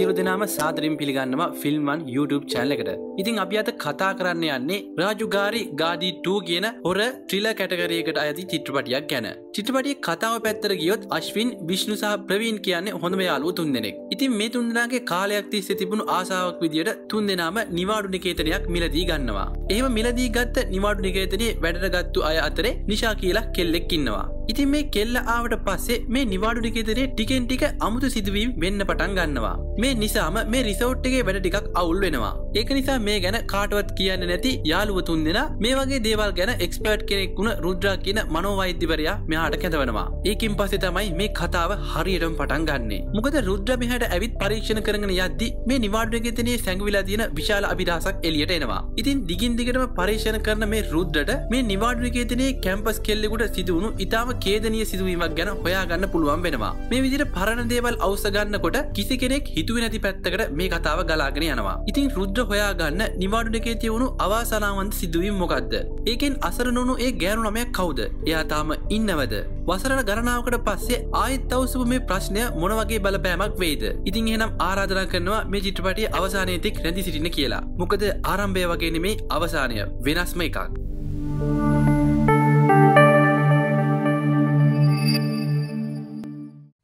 සියලු දෙනාම සාදරින් පිළිගන්නවා ෆිල්මන් YouTube චැල්ලකට ඉතින් අපි අත කතා කරන්න යන්නේ රාජුගාරි ගාඩී 2 කියන හොර ත්‍රිල කැටගරයකට අයති චිත්‍රපටියක් ගැන චිත්‍රපටිය කතාව පැත්තර ගියොත් අශ්වින් විශ්ණු සහ ප්‍රවීන් කියන්නේ හොඳම යාළුවෝ තුන් දෙනෙක්. ඉතින් මේ තුන් දෙනාගේ කාලයක් තිස්සේ තිබුණු ආසාවක් විදියට තුන් දෙනාම නිවාඩු නිකේතනයක් මිලදී ගන්නවා. එහෙම මිලදී ගත්ත නිවාඩු නිකේතනයේ වැඩට ගත්තු අය අතරේ නිෂා කියලා කෙල්ලෙක් ඉන්නවා. ඉතින් මේ කෙල්ල ආවට පස්සේ මේ නිවාඩුඩි ගෙදරේ ටිකෙන් ටික අමුතු සිදුවීම් වෙන්න පටන් ගන්නවා. මේ නිසාම මේ රිසෝට්ගේ වැඩ ටිකක් අවුල් වෙනවා. ඒක නිසා මේ ගැන කාටවත් කියන්න නැති යාළුවතුන් දෙෙන මේ වගේ දේවල් ගැන එක්ස්පර්ට් කෙනෙක් වුණ රුද්‍රා කියන මනෝවෛද්‍යවරයා මෙයාට කැදවනවා. ඒකින් පස්සේ තමයි මේ කතාව හරියටම පටන් ගන්නේ. මොකද රුද්‍ර මෙහට ඇවිත් පරීක්ෂණ කරගෙන යද්දි මේ නිවාඩුවගෙතනේ සැඟවිලා තියෙන විශාල අභිදහසක් එලියට එනවා. ඉතින් දිගින් දිගටම පරීක්ෂණ කරන මේ රුද්‍රට මේ නිවාඩුවගේතනේ කැම්පස් කෙල්ලෙකුට සිදුවුණු ඉතාම කේදනය සිදුවීමක් ගැන හොයාගන්න පුළුවන් වෙනවා මේ විදිට පරණ දේවල් අවසගන්නකොට කිසි කෙනෙක් හිතුව නැති පැත්තකට මේ කතාව ගලාගෙන යනවා ඉතින් රුද්‍ර හොයාගන්න නිවාඩුන එකේ තියවුණු අවාසනාවන්ත සිදුවීම් මොකක්ද ඒකෙන් අසරනුණු ඒ ගෑනු නමයක් කවුද එයා තාම ඉන්නවද වසරන ගණනාවකට පස්සේ ආයත් අවසපු මේ ප්‍රශ්නය මොනවගේ බලපෑමක් වේද ඉතින් එහනම් ආරාධනා කරනවා මේ චිත්‍රපටිය අවසානයතික් රැදි සිටින කියලා මොකද ආරම්භය වගේන මේ අවසානය වෙනස්ම එකක්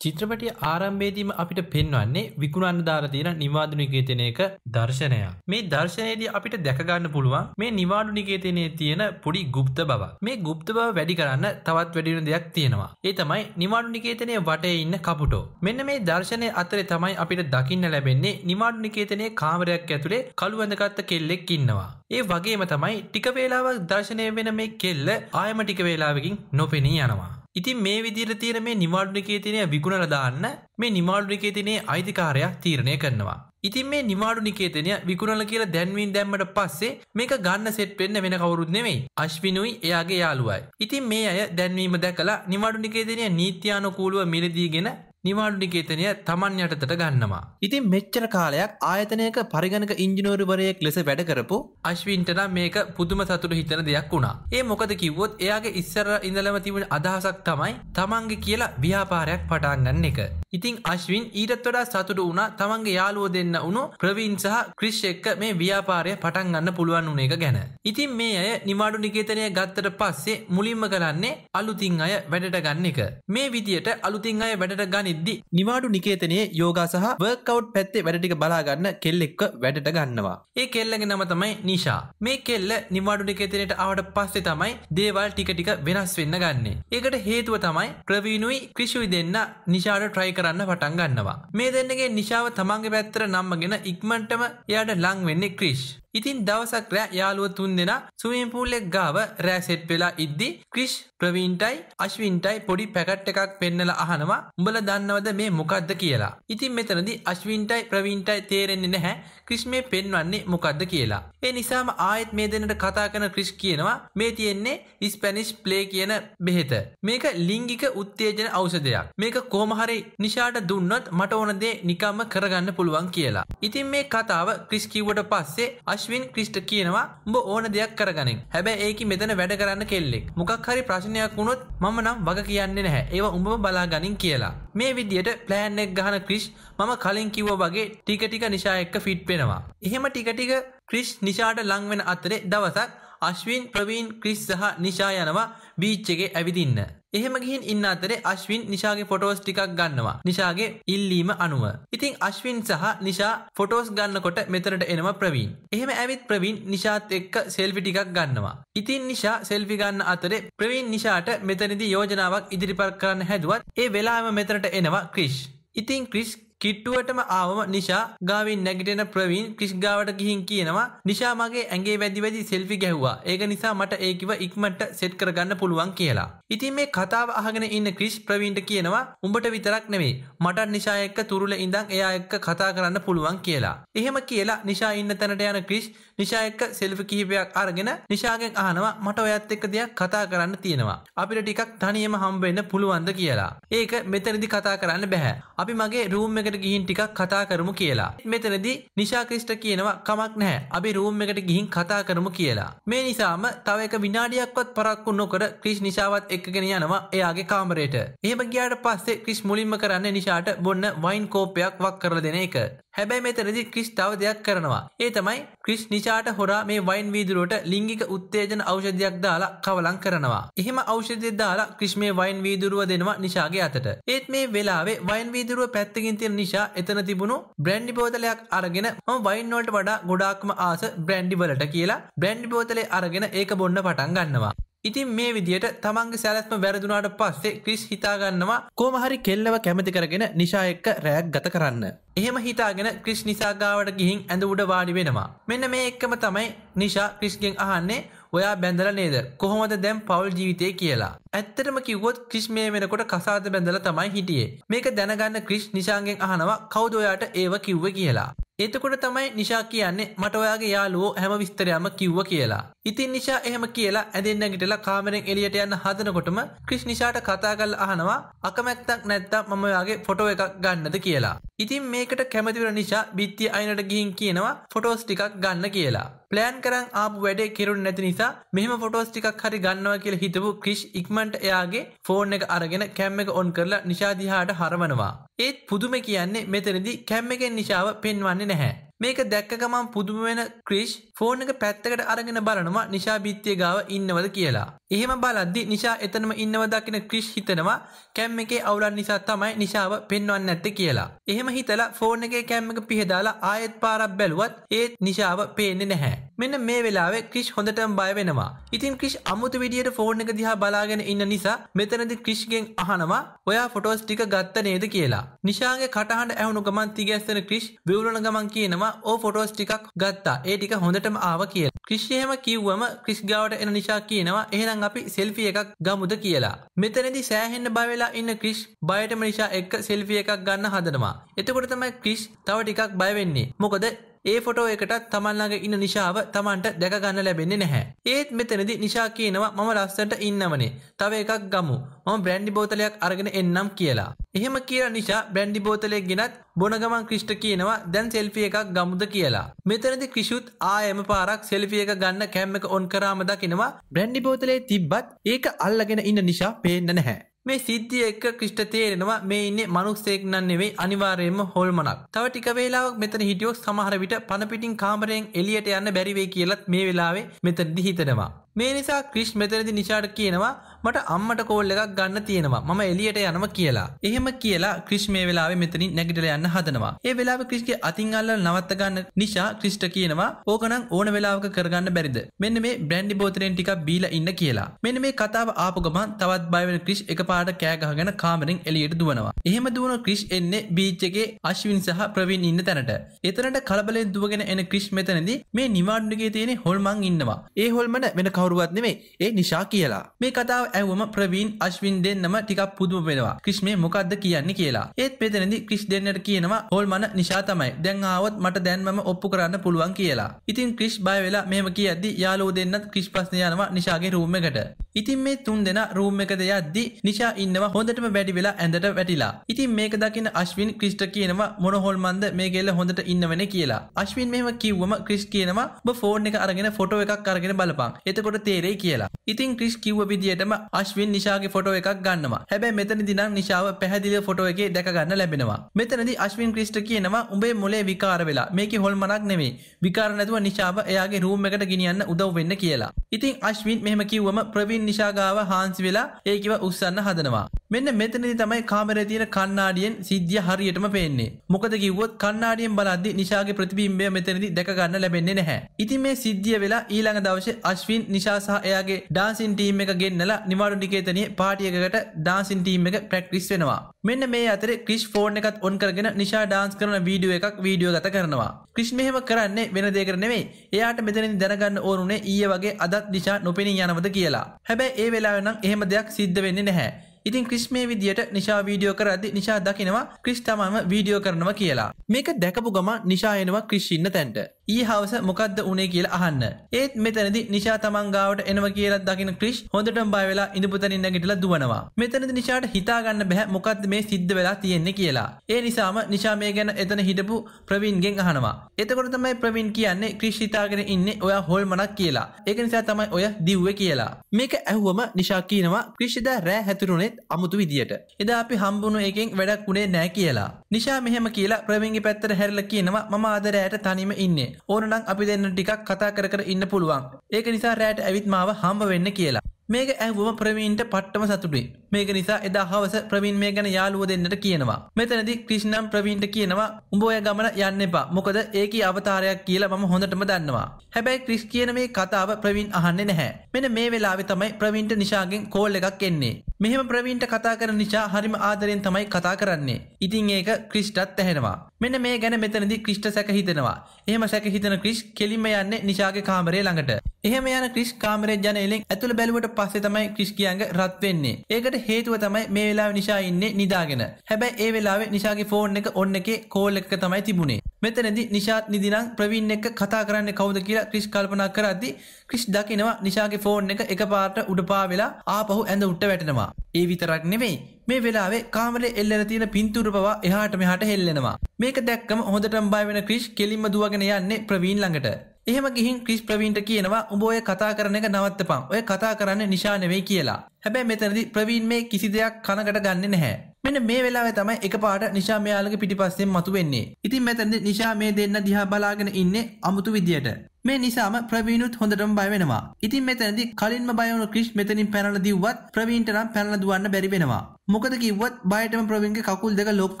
චිත්‍රපටිය ආරම්භේදීම අපිට පෙන්වන්නේ විකුණන්න දාර තියෙන නිවාදු නිකේතනයක දර්ශනයක්. මේ දර්ශනයේදී අපිට දැකගන්න පුළුවන් මේ නිවාඩු නිකේතනයේ තියෙන පොඩි ගුප්ත බව. මේ ගුප්ත බව වැඩි කරන්න තවත් වැඩි වෙන දෙයක් තියෙනවා. ඒ තමයි නිවාඩු නිකේතනයේ වටේ ඉන්න කපුටෝ. මෙන්න මේ දර්ශනයේ අතරේ තමයි අපිට දකින්න ලැබෙන්නේ නිවාඩු නිකේතනයේ කාමරයක් ඇතුලේ කළු වැඳගත් කෙල්ලෙක් ඉන්නවා. ඒ වගේම තමයි ටික වේලාවක් දර්ශනය වෙන මේ කෙල්ල ආයම ටික වේලාවකින් නොපෙනී යනවා. ඉතින් මේ විදිර තියෙන මේ නිමාඩුනිකේ තිනය විගුණල දාන්න මේ නිමාඩුනිකේ තිනේ අයිතිකාරයක් තීරණය කරනවා. ඉතින් මේ නිමාඩුනිකේතනය විකුණල කියලා දැන්වීන් දැම්මට පස්සේ මේක ගන්න සෙට් වෙන්න වෙන කවුරුත් නෙමෙයි අශ්විනුයි එයාගේ යාළුවයි. ඉතින් මේ අය දැන්වීම දැකලා නිමාඩුනිකේතනය නීත්‍යානුකූලව මිලදීගෙන නිවාඩු නිකේතනය තමන් යටතට ගන්නවා. ඉතින් මෙච්චර කාලයක් ආයතනයක පරිගණක ඉංජිනෝරුවරයෙක් ලෙස වැඩ කරපු අශ්වින්ට නම් මේක පුදුම සතුට හිතන දෙයක් වුණා. ඒ මොකද කිව්වොත් එයාගේ ඉස්සර ඉඳලම තිබෙන අදහසක් තමයි තමන්ගේ කියලා ව්‍යාපාරයක් පටන් ගන්න එක. ඉතින් අශ්වින් ඊටත් වඩා සතුට වුණා තමන්ගේ යාළුවෝ දෙන්න වුණු ප්‍රවීන් සහ ක්‍රිෂ් එක්ක මේ ව්‍යාපාරය පටන් ගන්න පුළුවන් වුණ එක ගැන. ඉතින් මේ අය නිමාඩු නිකේතනය ගත්තට පස්සේ මුලින්ම කරන්නේ අලුතින් අය වැඩට ගන්න එක. මේ විදියට අලුතින් අය වැඩට ගනි බලද්දි නිවාඩු නිකේතනයේ යෝගා සහ වර්කවට් පැත්තේ වැඩටික බලාගන්න කෙල්ලෙක්ව වැඩට ගන්නවා. ඒ කෙල්ලගේ නම තමයි නිශා. මේ කෙල්ල නිවාඩු නිකේතනයට ආවට පස්සේ තමයි දේවල් ටික ටික වෙනස් වෙන්න ගන්නේ. ඒකට හේතුව තමයි ප්‍රවීණුයි ක්‍රිෂුයි දෙන්න නිශාට ට්‍රයි කරන්න පටන් ගන්නවා. මේ දෙන්නගේ නිශාව තමන්ගේ පැත්තට නම්මගෙන ඉක්මන්ටම එයාට ලං වෙන්නේ ක්‍රිෂ්. ඉතින් දවසක් රෑ යාළුව තුන් දෙෙන සුවම් පූල්ලෙක් ගාව රෑසෙට් වෙලා ඉද්දි ක්‍රිෂ් ප්‍රවීන්ටයි අශ්වින්ටයි පොඩි පැකට් එකක් පෙන්නල අහනවා උඹල දන්නවද මේ මොකක්ද කියලා. ඉතින් මෙතනදි අශ්වින්ටයි ප්‍රවීන්ටයි තේරෙන්නේ නැහැ ක්‍රිෂ් මේ පෙන්වන්නේ මොකක්ද කියලා. ඒ නිසාම ආයෙත් මේ දෙනට කතා කරන ක්‍රිෂ් කියනවා මේ තියෙන්නේ ස්පැනිෂ් ප්ලේ කියන බෙහෙත. මේක ලිංගික උත්තේජන ඖෂධයක්. මේක කොහමහරි නිෂාට දුන්නොත් මට ඕන දේ නිකම්ම කරගන්න පුළුවන් කියලා. ඉතින් මේ කතාව ක්‍රිෂ් කිව්වට පස්සේ අශ් අශ්වින් ක්‍රිස්ට කියනවා උඹ ඕන දෙයක් කරගනින් හැබැ ඒක මෙතන වැඩ කරන්න කෙල්ලෙක් මොකක් හරි ප්‍රශ්නයක් වුණොත් මම නම් වග කියන්නේ නැහැ ඒව උඹ බලා ගනින් කියලා මේ විදියට ප්ලෑන්ෙක් ගහන ක්‍රිෂ් මම කලින් කිව්ව වගේ ටික ටික නිශා එක්ක ෆිට් වෙනවා එහෙම ටික ටික ක්‍රිෂ් නිශාට ලංවෙන අතරේ දවසක් අශ්වින් ප්‍රවීන් ක්‍රිස් සහ නිශා යනවා බීච්චගේ ඇවිදින්න. එහෙම ගිහින් ඉන්න අතරේ අශ්වින් නිශාගේ ෆොටෝස් ටිකක් ගන්නවා. නිශාගේ ඉල්ලීම අනුව. ඉතින් අශ්වින් සහ නිශා ෆොටෝස් ගන්නකොට මෙතනට එනවා ප්‍රවීන්. එහෙම ඇවිත් ප්‍රවීන් නිශාත් එක්ක සෙල්ෆි ටිකක් ගන්නවා. ඉතින් නිශා සෙල්ෆි ගන්න අතරේ ප්‍රවීන් නිශාට මෙතනදී යෝජනාවක් ඉදිරිපත් කරන්න හැදුවත් ඒ වෙලාවෙම මෙතනට එනවා ක්‍රිෂ්. ඉතින් ක්‍රිෂ් කිට්ටුවටම ආවම නිශා ගාවින් නැගිටෙන ප්‍රවීන් ක්‍රිෂ් ගාවට ගිහින් කියනවා නිශා මගේ ඇඟේ වැදි වැදි සෙල්ෆි ගැහුවා. ඒක නිසා මට ඒ කිව ඉක්මනට සෙට් කරගන්න පුළුවන් කියලා. ඉතින් මේ කතාව අහගෙන ඉන්න ක්‍රිෂ් ප්‍රවීන්ට කියනවා උඹට විතරක් නෙමෙයි මටත් නිශා එක්ක තුරුල ඉඳන් එයා එක්ක කතා කරන්න පුළුවන් කියලා. එහෙම කියලා නිශා ඉන්න තැනට යන ක්‍රිෂ් නිශා එක්ක සෙල්ෆි කිහිපයක් අරගෙන නිශාගෙන් අහනවා මට ඔයත් එක්ක දෙයක් කතා කරන්න තියෙනවා. අපිට ටිකක් තනියම හම්බ වෙන්න පුළුවන්ද කියලා. ඒක මෙතනදි කතා කරන්න බෑ. අපි මගේ රූම් එකට එකට ගිහින් ටිකක් කතා කරමු කියලා. මෙතනදි නිශා ක්‍රිෂ්ට කියනවා කමක් නැහැ. අපි රූම් එකට ගිහින් කතා කරමු කියලා. මේ නිසාම තව එක විනාඩියක්වත් පරක්කු නොකර ක්‍රිෂ් නිශාවත් එක්කගෙන යනවා එයාගේ කාමරයට. එහෙම ගියාට පස්සේ ක්‍රිෂ් මුලින්ම කරන්නේ නිශාට බොන්න වයින් කෝපයක් වක් කරලා දෙන එක. හැබැයි මෙතනදි ක්‍රිස් තව දෙයක් කරනවා. ඒ තමයි ක්‍රිස් නිචාට හොරා මේ වයින් වීදුරුවට ලිංගික උත්තේජන ඖෂධයක් දාලා කවලම් කරනවා. එහෙම ඖෂධය දාලා ක්‍රිස් මේ වයින් වීදුරුව දෙනවා නිශාගේ අතට. ඒත් මේ වෙලාවේ වයින් වීදුරුව පැත්තකින් තියෙන නිසා එතන තිබුණු බ්‍රැන්ඩි බෝතලයක් අරගෙන මම වයින් වලට වඩා ගොඩාක්ම ආස බ්‍රැන්ඩි වලට කියලා බ්‍රැන්ඩි බෝතලේ අරගෙන ඒක බොන්න පටන් ගන්නවා. ඉතින් මේ විදියට තමන්ගේ සැලැත්ම වැරදුනාට පස්සේ ක්‍රිස් හිතාගන්නවා කෝමහරි කෙල්ලව කැමති කරගෙන නිශා එක්ක රෑක් ගත කරන්න. එහෙම හිතාගෙන ක්‍රිස් නිසාගාවට ගිහින් ඇඳ උඩ වාඩි වෙනවා. මෙන්න මේ එක්කම තමයි නිශා ක්‍රිස්ගෙන් අහන්නේ ඔයා බැඳල නේද කොහොමද දැම් පවල් ජීවිතය කියලා. ඇත්තටම කිව්වොත් ක්‍රිෂ් මේ වෙනකොට කසාද බැඳලා තමයි හිටියේ. මේක දැනගන්න ක්‍රිෂ් නිශාන්ගෙන් අහනවා කවුද ඔයාට ඒව කිව්වේ කියලා. එතකොට තමයි නිශා කියන්නේ මට ඔයාගේ යාළුවෝ හැම විස්තරයක්ම කිව්ව කියලා. ඉතින් නිශා එහෙම කියලා ඇඳෙන්න ගිටලා කාමරෙන් එළියට යන්න හදනකොටම ක්‍රිෂ් නිශාට කතා කරලා අහනවා අකමැත්තක් නැත්තම් මම ඔයාගේ ෆොටෝ එකක් ගන්නද කියලා. ඉතින් මේකට කැමති වෙන නිශා බිත්ති අයිනට ගිහින් කියනවා ෆොටෝස් ටිකක් ගන්න කියලා. ප්ලෑන් කරන් ආපු වැඩේ කෙරුණ නැති නිසා මෙහෙම ෆොටෝස් ටිකක් හරි ගන්නවා කියලා හිතපු ක්‍රිෂ් ඉක්මනට නිශාන්ට එයාගේ ෆෝන් එක අරගෙන කැම්ම එක ඔන් කරලා නිශාදිහාට හරවනවා. ඒත් පුදුම කියන්නේ මෙතනදි කැම්ම එකෙන් නිශාව පෙන්වන්නේ නැහැ. මේක දැක්ක ගමන් පුදුම වෙන ක්‍රිෂ් ෆෝන් එක පැත්තකට අරගෙන බලනවා නිශා බිත්තිය ගාව ඉන්නවද කියලා. එහෙම බලද්දි නිශා එතනම ඉන්නව දකින ක්‍රිෂ් හිතනවා කැම් එකේ අවුලන් නිසා තමයි නිශාව පෙන්වන්න ඇත්තේ කියලා. එහෙම හිතලා ෆෝන් එකේ කැම් එක පිහදාලා ආයෙත් පාරක් බැලුවත් ඒත් නිශාව පේන්නේ නැහැ. මෙන්න මේ වෙලාවේ ක්‍රිෂ් හොඳටම බය වෙනවා. ඉතින් ක්‍රිෂ් අමුතු විදියට ෆෝන් එක දිහා බලාගෙන ඉන්න නිසා මෙතනදී ක්‍රිෂ්ගෙන් අහනවා ඔයා ෆොටෝස් ටික ගත්ත නේද කියලා. නිෂාගේ කටහඬ ඇහුණු ගමන් තිගැස්සෙන ක්‍රිෂ් විවුලන ගමන් කියනවා "ඕ ෆොටෝස් ටිකක් ගත්තා. ඒ ටික හොඳටම ආවා" කියලා. ක්‍රිෂ් එහෙම කිව්වම ක්‍රිෂ් ගාවට එන නිෂා කියනවා "එහෙනම් අපි සෙල්ෆි එකක් ගමුද" කියලා. මෙතනදී සෑහෙන්න බය වෙලා ඉන්න ක්‍රිෂ් බයටම නිෂා එක්ක සෙල්ෆි එකක් ගන්න හදනවා. එතකොට තමයි ක්‍රිෂ් තව ටිකක් බය වෙන්නේ. මොකද ඒ ෆොටෝ එකටත් තමන්ළඟ ඉන්න නිශාව තමන්ට දැකගන්න ලැබෙන්නේ නැහැ. ඒත් මෙතනදි නිශා කියනවා මම ලස්සනට ඉන්නවනේ. තව එකක් ගමු. මම බ්‍රැන්ඩි බෝතලයක් අරගෙන එන්නම් කියලා. එහෙම කියලා නිශා බ්‍රැන්ඩි බෝතලයක් ගෙනත් බොන ගමන් ක්‍රිෂ්ට කියනවා දැන් සෙල්ෆි එකක් ගමුද කියලා. මෙතනදි ක්‍රිෂුත් ආයෙම පාරක් සෙල්ෆි එක ගන්න කැම් එක ඔන් කරාම දකිනවා බ්‍රැන්ඩි බෝතලේ තිබ්බත් ඒක අල්ලගෙන ඉන්න නිශා පේන්න නැහැ. මේ සිද්ධිය එක්ක ක්‍රිෂ්ට තේරෙනවා මේ ඉන්නේ මනුස්සයෙක් නම් නෙවෙයි අනිවාර්යයෙන්ම හොල්මනක්. තව ටික වේලාවක් මෙතන හිටියොත් සමහර විට පන පිටින් කාමරයෙන් එළියට යන්න බැරි වෙයි කියලත් මේ වෙලාවේ මෙතනදි හිතනවා. මේ නිසා ක්‍රිෂ් මෙතනදි නිෂාට කියනවා මට අම්මට කෝල් එකක් ගන්න තියෙනවා මම එලියට යනම කියලා. එහෙම කියලා ක්‍රිෂ් මේ වෙලාවේ මෙතනින් නැගිටලා යන්න හදනවා. ඒ වෙලාවේ ක්‍රිෂ්ගේ අතින් අල්ලලා නවත්ත ගන්න නිසා ක්‍රිෂ්ට කියනවා ඕකනම් ඕන වෙලාවක කරගන්න බැරිද? මෙන්න මේ බ්‍රැන්ඩි බෝතලෙන් ටිකක් බීලා ඉන්න කියලා. මෙන්න මේ කතාව ආපු ගමන් තවත් බය වෙන ක්‍රිෂ් එකපාරට කෑ ගහගෙන කාමරෙන් එළියට දුවනවා. එහෙම දුවන ක්‍රිෂ් එන්නේ බීච් එකේ අශ්වින් සහ ප්‍රවීන් ඉන්න තැනට. එතනට කලබලෙන් දුවගෙන එන ක්‍රිෂ් මෙතනදී මේ නිවාඩුගේ තියෙන හොල්මන් ඉන්නවා. ඒ හොල්මන වෙන කවුරුවත් නෙමෙයි ඒ නිසා කියලා. මේ කතාව ඇවම ප්‍රවීන් අශ්වින් දෙන්නම ටිකක් පුදුම වෙනවා ක්‍රිෂ්මේ මොකක්ද කියන්නේ කියලා ඒත් පෙතනදි ක්‍රිෂ් දෙන්නට කියනවා හොල් මන නිශා තමයි දැන් ආවොත් මට දැන්මම ඔප්පු කරන්න පුළුවන් කියලා ඉතින් ක්‍රිෂ් බය වෙලා මෙහෙම කියද්දි යාලෝ දෙන්නත් ක්‍රිෂ් ප්‍රශ්න යනවා නිශාගේ රූම් එකට ඉතින් මේ තුන් දෙෙන රූම් එකද යද්දි නිශා ඉන්නවා හොඳටම වැඩි වෙලා ඇඳට වැටිලා ඉතින් මේක දකින අශ්වින් ක්‍රිස්ට කියනවා මොනහොල්මන්ද මේ ගෙල්ල හොඳට ඉන්නවන කියලා අශ්වින් මෙම කිව්වම ක්‍රිස් කියනවා ෆෝන් එක අරගෙන ෆොටෝ එකක් අරගෙන බලපං එතකොට තේරෙයි කියලා ඉතින් ක්‍රිස් කිව්ව විදිටම අශ්වින් නිශාගේ ෆොටෝ එකක් ගන්නවා. හැබැයි මෙතනදී නම් නිශාව පැහැදිලිව ෆොටෝ එකේ දැක ගන්න ලැබෙනවා. මෙතනදී අශ්වින් ක්‍රිස්ට කියනවා උඹේ මොලේ විකාර වෙලා. මේකේ හොල්මනක් නෙමෙයි. විකාර නැතුව නිශාව එයාගේ රූම් එකට ගෙනියන්න උදව් වෙන්න කියලා. ඉතින් අශ්වින් මෙහෙම කිව්වම ප්‍රවීන් නිශාගාව හාන්සි වෙලා ඒකිව උස්සන්න හදනවා. මෙන්න මෙතනදී තමයි කාමරේ තියෙන කණ්ණාඩියෙන් සිද්ධිය හරියටම පේන්නේ. මොකද කිව්වොත් කණ්ණාඩියෙන් බලද්දි නිශාගේ ප්‍රතිබිම්බය මෙතනදී දැක ගන්න ලැබෙන්නේ නැහැ. ඉතින් මේ සිද්ධිය වෙලා ඊළඟ දවසේ අශ්වින් නිශා සහ එයාගේ ඩාන්සින් ටීම් එක ගෙන්නලා නිමාරු නිකේතනයේ පාටියකට ඩාන්සින්ටීම් එක ප්‍රක්ටිස් වෙනවා. මෙන්න මේ අතර ක්‍රිෂ් ෆෝර්න් එකත් ඔන් කරගෙන නිශා ඩාන්ස් කරන වීඩියෝ එකක් වීඩියෝ ගත කරනවා. ක්‍රිෂ් මෙහෙම කරන්නේ වෙන දෙයක් නෙමෙයි. එයාට මෙතනින් දැනගන්න ඕනුනේ ඊයේ වගේ අදත් නිශා නොපෙනී යනවද කියලා. හැබැයි ඒ වෙලාවෙ නම් එහෙම දෙයක් සිද්ධ වෙන්නේ නැහැ. ඉතින් ක්‍රිස් මේ විදියට නිශා වීඩියෝ කරද්දි නිශා දකිනවා ක්‍රිස් තමම වීඩියෝ කරනවා කියලා. මේක දැකපු ගම නිශා එනවා ක්‍රිෂ් ඉන්න තැන්ට. ඒ හවස මොකක්ද උනේ කියලා අහන්න. ඒත් මෙතනදි නිශා තමන් ගාවට එනවා කියලා දකින ක්‍රිෂ් හොඳටම බය වෙලා ඉඳපතනින් නැගිටලා දුවනවා. මෙතනදි නිශාට හිතා ගන්න බෑ මොකක්ද මේ සිද්ධ වෙලා තියෙන්නේ කියලා. ඒ නිසාම නිශා මේ ගැන එතන හිටපු ප්‍රවීන්ගෙන් අහනවා. එතකොට තමයි ප්‍රවීන් කියන්නේ ක්‍රිෂ් හිතාගෙන ඉන්නේ ඔයා හොල්මනක් කියලා. ඒක නිසා තමයි ඔය දිව්වේ කියලා. මේක ඇහුවම නිශා කියනවා ක්‍රිෂ් දා රෑ හැතුරුනේත් අමුතු විදියට. එදා අපි හම්බුණු එකෙන් වැඩක් උනේ නෑ කියලා. නිශා මෙහෙම කියලා ප්‍රවීන්ගේ පැත්තට හැරිලා කියනවා මම ආදරයට තනියම ඉන්නේ. ඕනනම් අපි දෙන්න ටිකක් කතා කර කර ඉන්න පුළුවන් ඒක නිසා රෑට ඇවිත් මාව හම්බ වෙන්න කියලා මේක ඇහුවම ප්‍රවීන්ට පට්ටම සතුටුයි. මේක නිසා එදා හවස ප්‍රවීන් මේ ගැන යාළුව දෙන්නට කියනවා. මෙතනදි ක්‍රිෂ්ණම් ප්‍රවීන්ට කියනවා උඹ ඔය ගමන යන්න එපා. මොකද ඒකී අවතාරයක් කියලා මම හොඳටම දන්නවා. හැබැයි ක්‍රිෂ් කියන මේ කතාව ප්‍රවීන් අහන්නේ නැහැ. මෙන්න මේ වෙලාවේ තමයි ප්‍රවීන්ට නිෂාගෙන් කෝල් එකක් එන්නේ. මෙහෙම ප්‍රවීන්ට කතා කර නිසා හරිම ආදරෙන් තමයි කතා කරන්නේ. ඉතින් ඒක ක්‍රිෂ්ටත් ඇහෙනවා. මෙන්න මේ ගැන මෙතනදි ක්‍රිෂ්ට සැකහිතනවා. එහෙම සැකහිතන ක්‍රිෂ් කෙලිම යන්නේ නිශාගේ කාමරේ ළඟට. එහෙම යන ක්‍රිෂ් කාමරේ ජනේලෙන් ඇතුළ බැලුවට පස්සේ තමයි ක්‍රිෂ් ගියංග රත් වෙන්නේ. ඒකට හේතුව තමයි මේ වෙලාවේ නිශා ඉන්නේ නිදාගෙන. හැබැයි ඒ වෙලාවේ නිශාගේ ෆෝන් එක ඔන් එකේ කෝල් එකක තමයි තිබුණේ. මෙතනදි නිශාත් නිදිනම් ප්‍රවීන් එක්ක කතා කරන්නේ කවුද කියලා ක්‍රිෂ් කල්පනා කරද්දි ක්‍රිෂ් දකිනවා නිශාගේ ෆෝන් එක එකපාරට උඩපා වෙලා ආපහු ඇඳ උඩට වැටෙනවා. හෙල්ලෙනවා. ඒ විතරක් නෙවෙයි මේ වෙලාවේ කාමරේ එල්ලෙන තියෙන පින්තූර පවා එහාට මෙහාට හෙල්ලෙනවා. මේක දැක්කම හොඳටම බය වෙන ක්‍රිෂ් කෙලින්ම දුවගෙන යන්නේ ප්‍රවීන් ළඟට. එහෙම ගිහින් ක්‍රිෂ් ප්‍රවීන්ට කියනවා උඹ ඔය කතා කරන එක නවත්තපන්. ඔය කතා කරන්නේ නිෂා නෙවෙයි කියලා. හැබැයි මෙතනදි ප්‍රවීන් මේ කිසි දෙයක් කනකට ගන්න නැහැ. මෙන්න මේ වෙලාවේ තමයි එකපාරට නිෂා මෙයාලගේ පිටිපස්සෙන් මතුවෙන්නේ. ඉතින් මෙතනදි නිෂා මේ දෙන්න දිහා බලාගෙන ඉන්නේ අමුතු විදියට. මේ නිසාම ප්‍රවීණුත් හොඳටම බය වෙනවා. ඉතින් මෙතනදි කලින්ම බය වුණු ක්‍රිෂ් මෙතනින් පැනලා දිව්වත් ප්‍රවීන්ට නම් පැනලා දුවන්න බැරි වෙනවා. මොකද කිව්වත් බයටම ප්‍රවීන්ගේ කකුල් දෙක ලොක්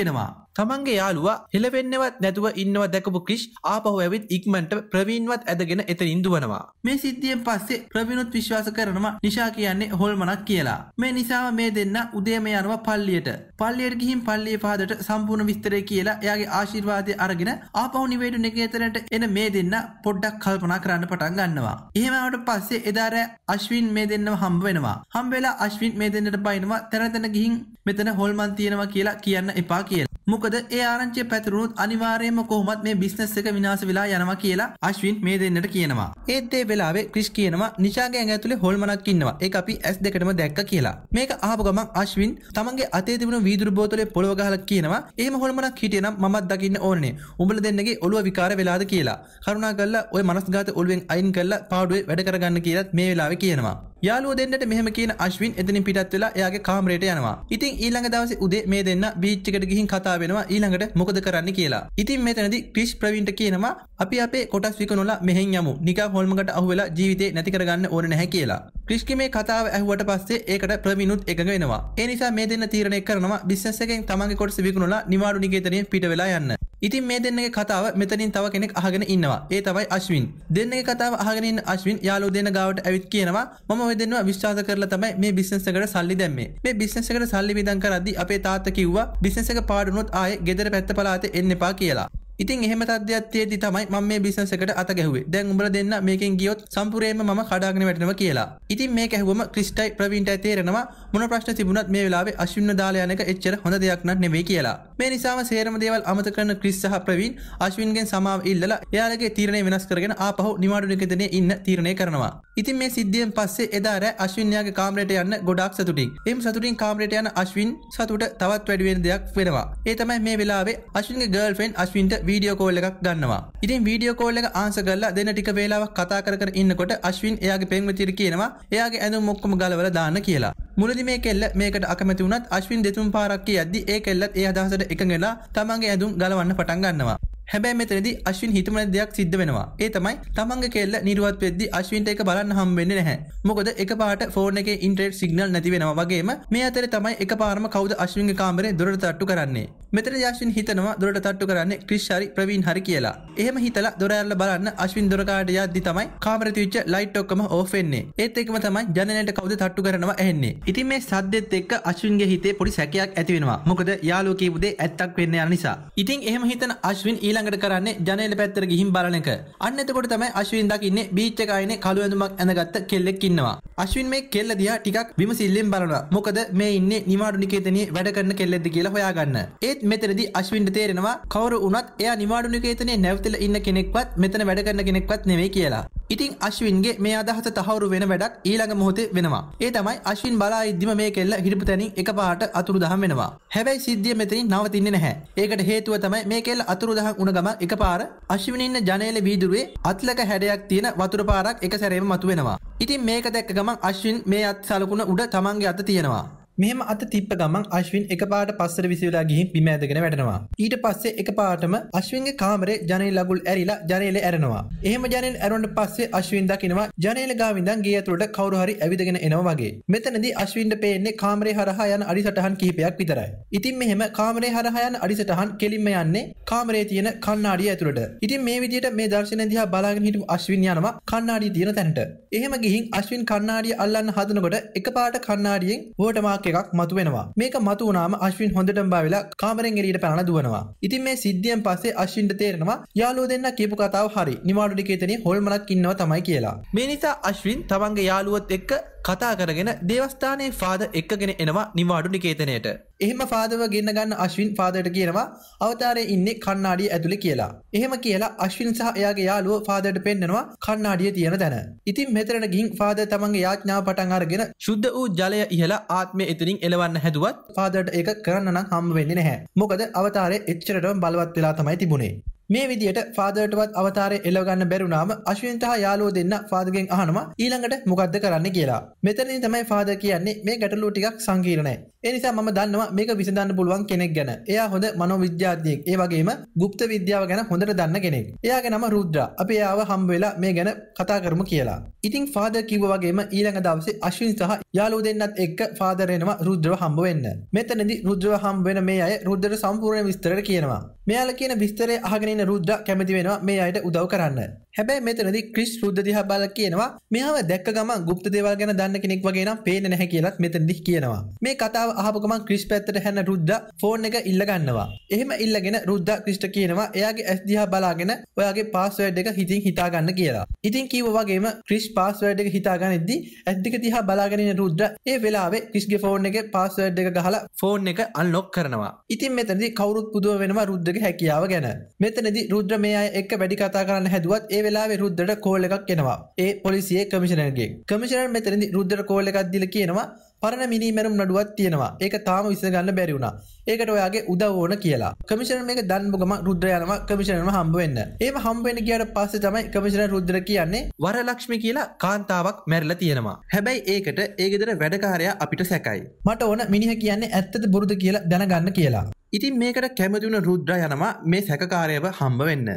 වෙනවා. තමන්ගේ යාළුවා හෙළවෙන්නවත් නැතුව ඉන්නව දැකපු ක්‍රිෂ් ආපහු ඇවිත් ඉක්මනට ප්‍රවීන්වත් ඇදගෙන එතනින් දුවනවා. මේ සිද්ධියෙන් පස්සේ ප්‍රවීණුත් විශ්වාස කරනවා නිෂා කියන්නේ හොල්මනක් කියලා. මේ නිසාම මේ දෙන්න උදේම යනවා පල්ලියට. පල්ලියට ගිහින් පල්ලිය පහදට සම්පූර්ණ විස්තරය කියලා එයාගේ ආශිර්වාදය අරගෙන ආපහු නිවේඩු නිකේතනට එන මේ දෙන්න පොඩ්ඩක් කල්පනා කරන්න පටන් ගන්නවා. එහෙමවට පස්සේ එදා රෑ අශ්වින් මේ දෙන්නව හම්බ වෙනවා. හම්බ වෙලා අශ්වින් මේ දෙන්නට බයිනවා තැන තැන ගිහින් මෙතන හොල්මන් තියෙනවා කියලා කියන්න එපා කියලා. මොකද ඒ ආරංචිය පැතුරුණුත් අනිවාර්යයෙන්ම කොහොමත් මේ බිස්නස් එක විනාශ වෙලා යනවා කියලා අශ්වින් මේ දෙන්නට කියනවා. ඒත් ඒ වෙලාවේ ක්‍රිෂ් කියනවා නිෂාගේ ඇඟ ඇතුලේ හොල්මනක් ඉන්නවා. ඒක අපි S2ටම දැක්ක කියලා. මේක අහපු ගමන් අශ්වින් තමන්ගේ අතේ තිබුණු වීදුරු බෝතලේ පොළව ගහලා කියනවා එහෙම හොල්මනක් හිටියනම් මමත් දකින්න ඕනේ. උඹලා දෙන්නගේ ඔළුව විකාර වෙලාද කියලා. කරුණාකරලා ওই මනස්ගත ඔළුවෙන් අයින් කරලා පාඩුවේ වැඩ කරගන්න කියලාත් මේ වෙලාවේ කියනවා. යාලුව දෙන්නට මෙහම කියන අශ්වින් එතනින් පිටත් වෙලා එයාගේ කාමරයට යනවා. ඉතින් ඊළඟ දවසේ උදේ මේ දෙන්න බීච් එකට ගිහින් කතා වෙනවා ඊළඟට මොකද කරන්න කියලා. ඉතින් මෙතනදී ක්‍රිෂ් ප්‍රවීන්ට කියනවා අපි අපේ කොටස් විකුණලා මෙහෙන් යමු. නිකා හොල්මකට අහුවෙලා ජීවිතේ නැති කරගන්න ඕන නැහැ කියලා. ක්‍රිෂ්කි මේ කතාව ඇහුවට පස්සේ ඒකට ප්‍රවීණුත් එකඟ වෙනවා. ඒ නිසා මේ දෙන්න තීරණය කරනවා බිස්නස් එකෙන් තමන්ගේ කොටස විකුණලා නිවාඩු නිකේතනයෙන් පිට වෙලා යන්න. ඉතින් මේ දෙන්නගේ කතාව මෙතනින් තව කෙනෙක් අහගෙන ඉන්නවා. ඒ තමයි අශ්වින්. දෙන්නගේ කතාව අහගෙන ඉන්න අශ්වින් යාළුවෝ දෙන ගාවට ඇවිත් කියනවා මම ඔය දෙන්නවා විශ්වාස කරලා තමයි මේ බිස්නස් එකට සල්ලි දැම්මේ. මේ බිස්නස් එකට සල්ලි විඳන් කරද්දි අපේ තාත්තා කිව්වා බිස්නස් එක පාඩු වුණොත් ආයේ ගෙදර පැත්ත පළාතේ එන්න එපා කියලා. ඉතින් එහෙම තත්ත්වයක් තියෙද්දි තමයි මම මේ බිස්නස් එකට අත ගැහුවේ. දැන් උඹලා දෙන්න මේකෙන් ගියොත් සම්පූර්ණයෙන්ම මම කඩාගෙන වැටෙනවා කියලා. ඉතින් මේක ඇහුවම ක්‍රිස්ටයි ප්‍රවීන්ටයි තේරෙනවා මොන ප්‍රශ්න තිබුණත් මේ වෙලාවේ අශ්වින්ව දාලා යන එක එච්චර හොඳ දෙයක් නක් නෙවෙයි කියලා. මේ නිසාම සේරම දේවල් අමතක කරන ක්‍රිස් සහ ප්‍රවීන් අශ්වින්ගෙන් සමාව ඉල්ලලා එයාලගේ තීරණය වෙනස් කරගෙන ආපහු නිවාඩු නිකේතනයේ ඉන්න තීරණය කරනවා. ඉතින් මේ සිද්ධියෙන් පස්සේ එදා රෑ අශ්වින් යාගේ කාමරයට යන්න ගොඩාක් සතුටින්. එම් සතුටින් කාමරයට යන අශ්වින් සතුට තවත් වැඩි වෙන දෙයක් වෙනවා. ඒ තමයි මේ වෙලාවේ අශ්වින්ගේ ගර්ල්ෆ්‍රෙන්ඩ් අශ්වින්ට වීඩියෝ කෝල් එකක් ගන්නවා ඉතින් වීඩියෝ කෝල් එක ආන්ස කරලා දෙන ටික වේලාවක් කතා කර කර ඉන්නකොට අශ්වින් එයාගේ පෙන්වතියට කියනවා එයාගේ ඇඳුම් ඔක්කොම ගලවලා දාන්න කියලා මුලදි මේ කෙල්ල මේකට අකමැති වුණත් අශ්වින් දෙතුන් පාරක් කියද්දි ඒ කෙල්ලත් ඒ අදහසට එකඟලා තමන්ගේ ඇඳුම් ගලවන්න පටන් ගන්නවා හැබැ මෙතනදි අශ්වින් හිතමන දෙයක් සිද්ධ වෙනවා ඒ තමයි තමන්ගේ කෙල්ල නිරුවත් වෙද්දි අශ්වින්ට එක බලන්න හම්බෙන්නේ නැහැ මොකද එක පාට ෆෝන් එකේ ඉන්ටරෙට් සිගනල් නැති වෙනවා වගේම මේ අතර තමයි එක පාරම කවුද අශ්වින්ගේ කාමරේ දොරට තට්ටු කරන්නේ මෙතන යශ්වින් හිතනවා දොරට තට්ටු කරන්නේ ක්‍රිෂ් හරි ප්‍රවීන් හරි කියලා එහෙම හිතලා දොර ඇරලා බලන්න අශ්වින් දොරකාට යද්දි තමයි කාමරේ තියච්ච ලයිට් ඔක්කොම ඕෆ් වෙන්නේ ඒත් ඒකම තමයි ජනලයට කවුද තට්ටු කරනවා ඇහෙන්නේ ඉතින් මේ සද්දෙත් එක්ක අශ්වින්ගේ හිතේ පොඩි සැකයක් ඇති වෙනවා මොකද යාළුවෝ කියපු දේ ඇත්තක් වෙන්න යන නිසා ඉතින් එහෙම හිතන අශ්වින් ඊළඟ ඊළඟට කරන්නේ ජනේල පැත්තට ගිහින් බලන එක. අන්න එතකොට තමයි අශ්වින් දකින්නේ බීච් එක ආයනේ කළු ඇඳුමක් ඇඳගත්ත කෙල්ලෙක් ඉන්නවා. අශ්වින් මේ කෙල්ල දිහා ටිකක් විමසිල්ලෙන් බලනවා. මොකද මේ ඉන්නේ නිමාඩු නිකේතනයේ වැඩ කරන කෙල්ලෙක්ද කියලා හොයාගන්න. ඒත් මෙතනදී අශ්වින්ට තේරෙනවා කවුරු වුණත් එයා නිමාඩු නිකේතනයේ නැවතිලා ඉන්න කෙනෙක්වත් මෙතන වැඩ කරන කෙනෙක්වත් නෙවෙයි කියලා. ඉතින් අශ්වින්ගේ මේ අදහස තහවුරු වෙන වැඩක් ඊළඟ මොහොතේ වෙනවා. ඒ තමයි අශ්වින් බලා ඉද්දිම මේ කෙල්ල හිටපු තැනින් එකපාරට අතුරුදහන් වෙනවා. හැබැයි සිද්ධිය මෙතනින් නවතින්නේ නැහැ. ඒකට හේතුව තමයි මේ කෙල්ල අතුරුදහන් දැම්ම ගමන් එකපාර අශ්වින් ඉන්න ජනේල වීදුරුවේ අත්ලක හැඩයක් තියෙන වතුර පාරක් එක සැරේම මතුවෙනවා. ඉතින් මේක දැක්ක ගමන් අශ්වින් මේ අත් සලකුණ උඩ තමන්ගේ අත තියනවා. මෙහම අත තිප්ප ගමන් අශ්වින් එක පාට පස්සර විසිවෙලා ගිහින් බිමෑදගෙන වැටනවා. ඊට පස්සේ එක පාටම අශ්වින්ගේ කාමරේ ජනල් ලගුල් ඇරිලා ජනේල ඇරනවා. එහෙම ජනල් ඇරුන්ට පස්සේ අශ්වින් දකිනවා ජනේල ගාවිඳන් ගේ ඇතුළට කවුරු හරි ඇවිදගෙන එනවා වගේ. මෙතනදී අශ්වින්ට පේන්නේ කාමරේ හරහා යන අඩිසටහන් කිහිපයක් විතරයි. ඉතින් මෙහෙම කාමරේ හරහා යන අඩිසටහන් කෙලින්ම යන්නේ කාමරේ තියෙන කණ්ණාඩිය ඇතුළට. ඉතින් මේ විදිහට මේ දර්ශනය දිහා බලාගෙන හිටපු අශ්වින් යනවා කණ්ණාඩිය තියෙන තැනට. එහෙම ගිහින් අශ්වින් කණ්ණාඩිය අල්ලන්න හදනකොට එකපාරට කණ්ණාඩියෙන් වෝටමාක් එකක් මතු වෙනවා මේක මතු වුණාම අශ්වින් හොඳටම බාවිලා කාමරෙන් එළියට පැනලා දුවනවා ඉතින් මේ සිද්ධියෙන් පස්සේ අශ්වින්ට තේරෙනවා යාළුවෝ දෙන්න කියපු කතාව හරි නිමාඩු ටිකේ තනිය හොල්මනක් ඉන්නව තමයි කියලා මේ නිසා අශ්වින් තමන්ගේ යාළුවොත් එක්ක කතා කරගෙන දේවස්ථානයේ ෆාද එක්කගෙන එනවා නිවාඩු නිකේතනයට. එහෙම ෆාදව ගෙන්න ගන්න අශ්වින් ෆාදට කියනවා අවතාරයේ ඉන්නේ කන්නාඩිය ඇතුලේ කියලා. එහෙම කියලා අශ්වින් සහ එයාගේ යාළුව ෆාදට පෙන්නනවා කන්නාඩිය තියෙන තැන. ඉතින් මෙතනට ගිහින් ෆාදර් තමන්ගේ යාඥාව පටන් අරගෙන සුද්ධ වූ ජලය ඉහලා ආත්මය එතනින් එලවන්න හැදුවත් ෆාදරට ඒක කරන්න නම් හම්බ වෙන්නේ නැහැ. මොකද අවතාරයේ එච්චරටම බලවත් වෙලා තමයි තිබුණේ. මේ විදියට ෆාදරටවත් අවතාරය එලවගන්න බැරුණාම අශ්වින්ට හා යාළුවෝ දෙන්න ෆාදගෙන් අහනවා ඊළඟට මොකද්ද කරන්න කියලා. මෙතනදී තමයි ෆාදර් කියන්නේ මේ ගැටලුව ටිකක් සංකීර්ණයි. ඒ නිසා මම දන්නවා මේක විසඳන්න පුළුවන් කෙනෙක් ගැන. එයා හොඳ මනෝවිද්‍යාඥයෙක්. ඒ වගේම গুপ্ত විද්‍යාව ගැන හොඳට දන්න කෙනෙක්. එයාගේ නම රුද්‍රා. අපි එයාව හම්බ වෙලා මේ ගැන කතා කරමු කියලා. ඉතින් ෆාදර් කිව්වා වගේම ඊළඟ දවසේ අශ්වින් සහ යාළුවෝ දෙන්නත් එක්ක ෆාදර් එනවා රුද්‍රව හම්බ වෙන්න. මෙතනදී රුද්‍රව හම්බ වෙන මේ අය රුද්‍රට සම්පූර්ණ විස්තරය කියනවා. මෙයාලා කියන විස්තරය අහගෙන ඉන්න රුද්ධ කැමති වෙනවා මේ අයට උදව් කරන්න. හැබැයි මෙතනදි ක්‍රිස් රුද්ධ දිහා බලලා කියනවා මෙයාව දැක්ක ගමන් গুপ্ত දේවල් ගැන දන්න කෙනෙක් වගේ නම් පේන්නේ නැහැ කියලාත් මෙතනදි කියනවා. මේ කතාව අහපු ගමන් ක්‍රිස් පැත්තට හැන්න රුද්ධ ෆෝන් එක ඉල්ල ගන්නවා. එහෙම ඉල්ලගෙන රුද්ධ ක්‍රිස්ට කියනවා එයාගේ ඇස් දිහා බලාගෙන ඔයාගේ පාස්වර්ඩ් එක හිතින් හිතා ගන්න කියලා. ඉතින් කිව්ව වගේම ක්‍රිස් පාස්වර්ඩ් එක හිතා ගනිද්දි ඇස් දෙක දිහා බලාගෙන ඉන්න රුද්ධ ඒ වෙලාවේ ක්‍රිස්ගේ ෆෝන් එකේ පාස්වර්ඩ් එක ගහලා ෆෝන් එක අන්ලොක් කරනවා. ඉතින් මෙතනදි කවුරුත් පුදුම වෙනවා රුද්ධගේ හැකියාව ගැන. මෙතන එතනදි රුද්‍ර මේ අය එක්ක වැඩි කතා කරන්න හැදුවත් ඒ වෙලාවේ රුද්දට කෝල් එකක් එනවා. ඒ පොලිසියේ කමිෂනර්ගෙන්. කමිෂනර් මෙතනදි රුද්දට කෝල් එකක් දීලා කියනවා පරණ මිනිමැරුම් නඩුවත් තියෙනවා ඒක තාම විසගන්න බැරි වුණා ඒකට ඔයාගේ උදව ඕන කියලා කමිෂණ මේක දන්බගම රුද්‍රයනම කමිෂණම හම්බවෙන්න ඒම හම්බෙන කියට පස්සේ තමයි කමිෂණ රුද්‍ර කියන්නේ වරලක්ෂ්මි කියලා කාන්තාවක් මැරල තියෙනවා හැබැයි ඒකට ඒගෙදර වැඩකාරයා අපිට සැකයි මට ඕන මිනිහ කියන්නේ ඇත්තද බුරුද කියලා දැනගන්න කියලා ඉතින් මේකට කැමතිවුණ රුද්‍ර යනවා මේ සැකකාරයව හම්බ වෙන්න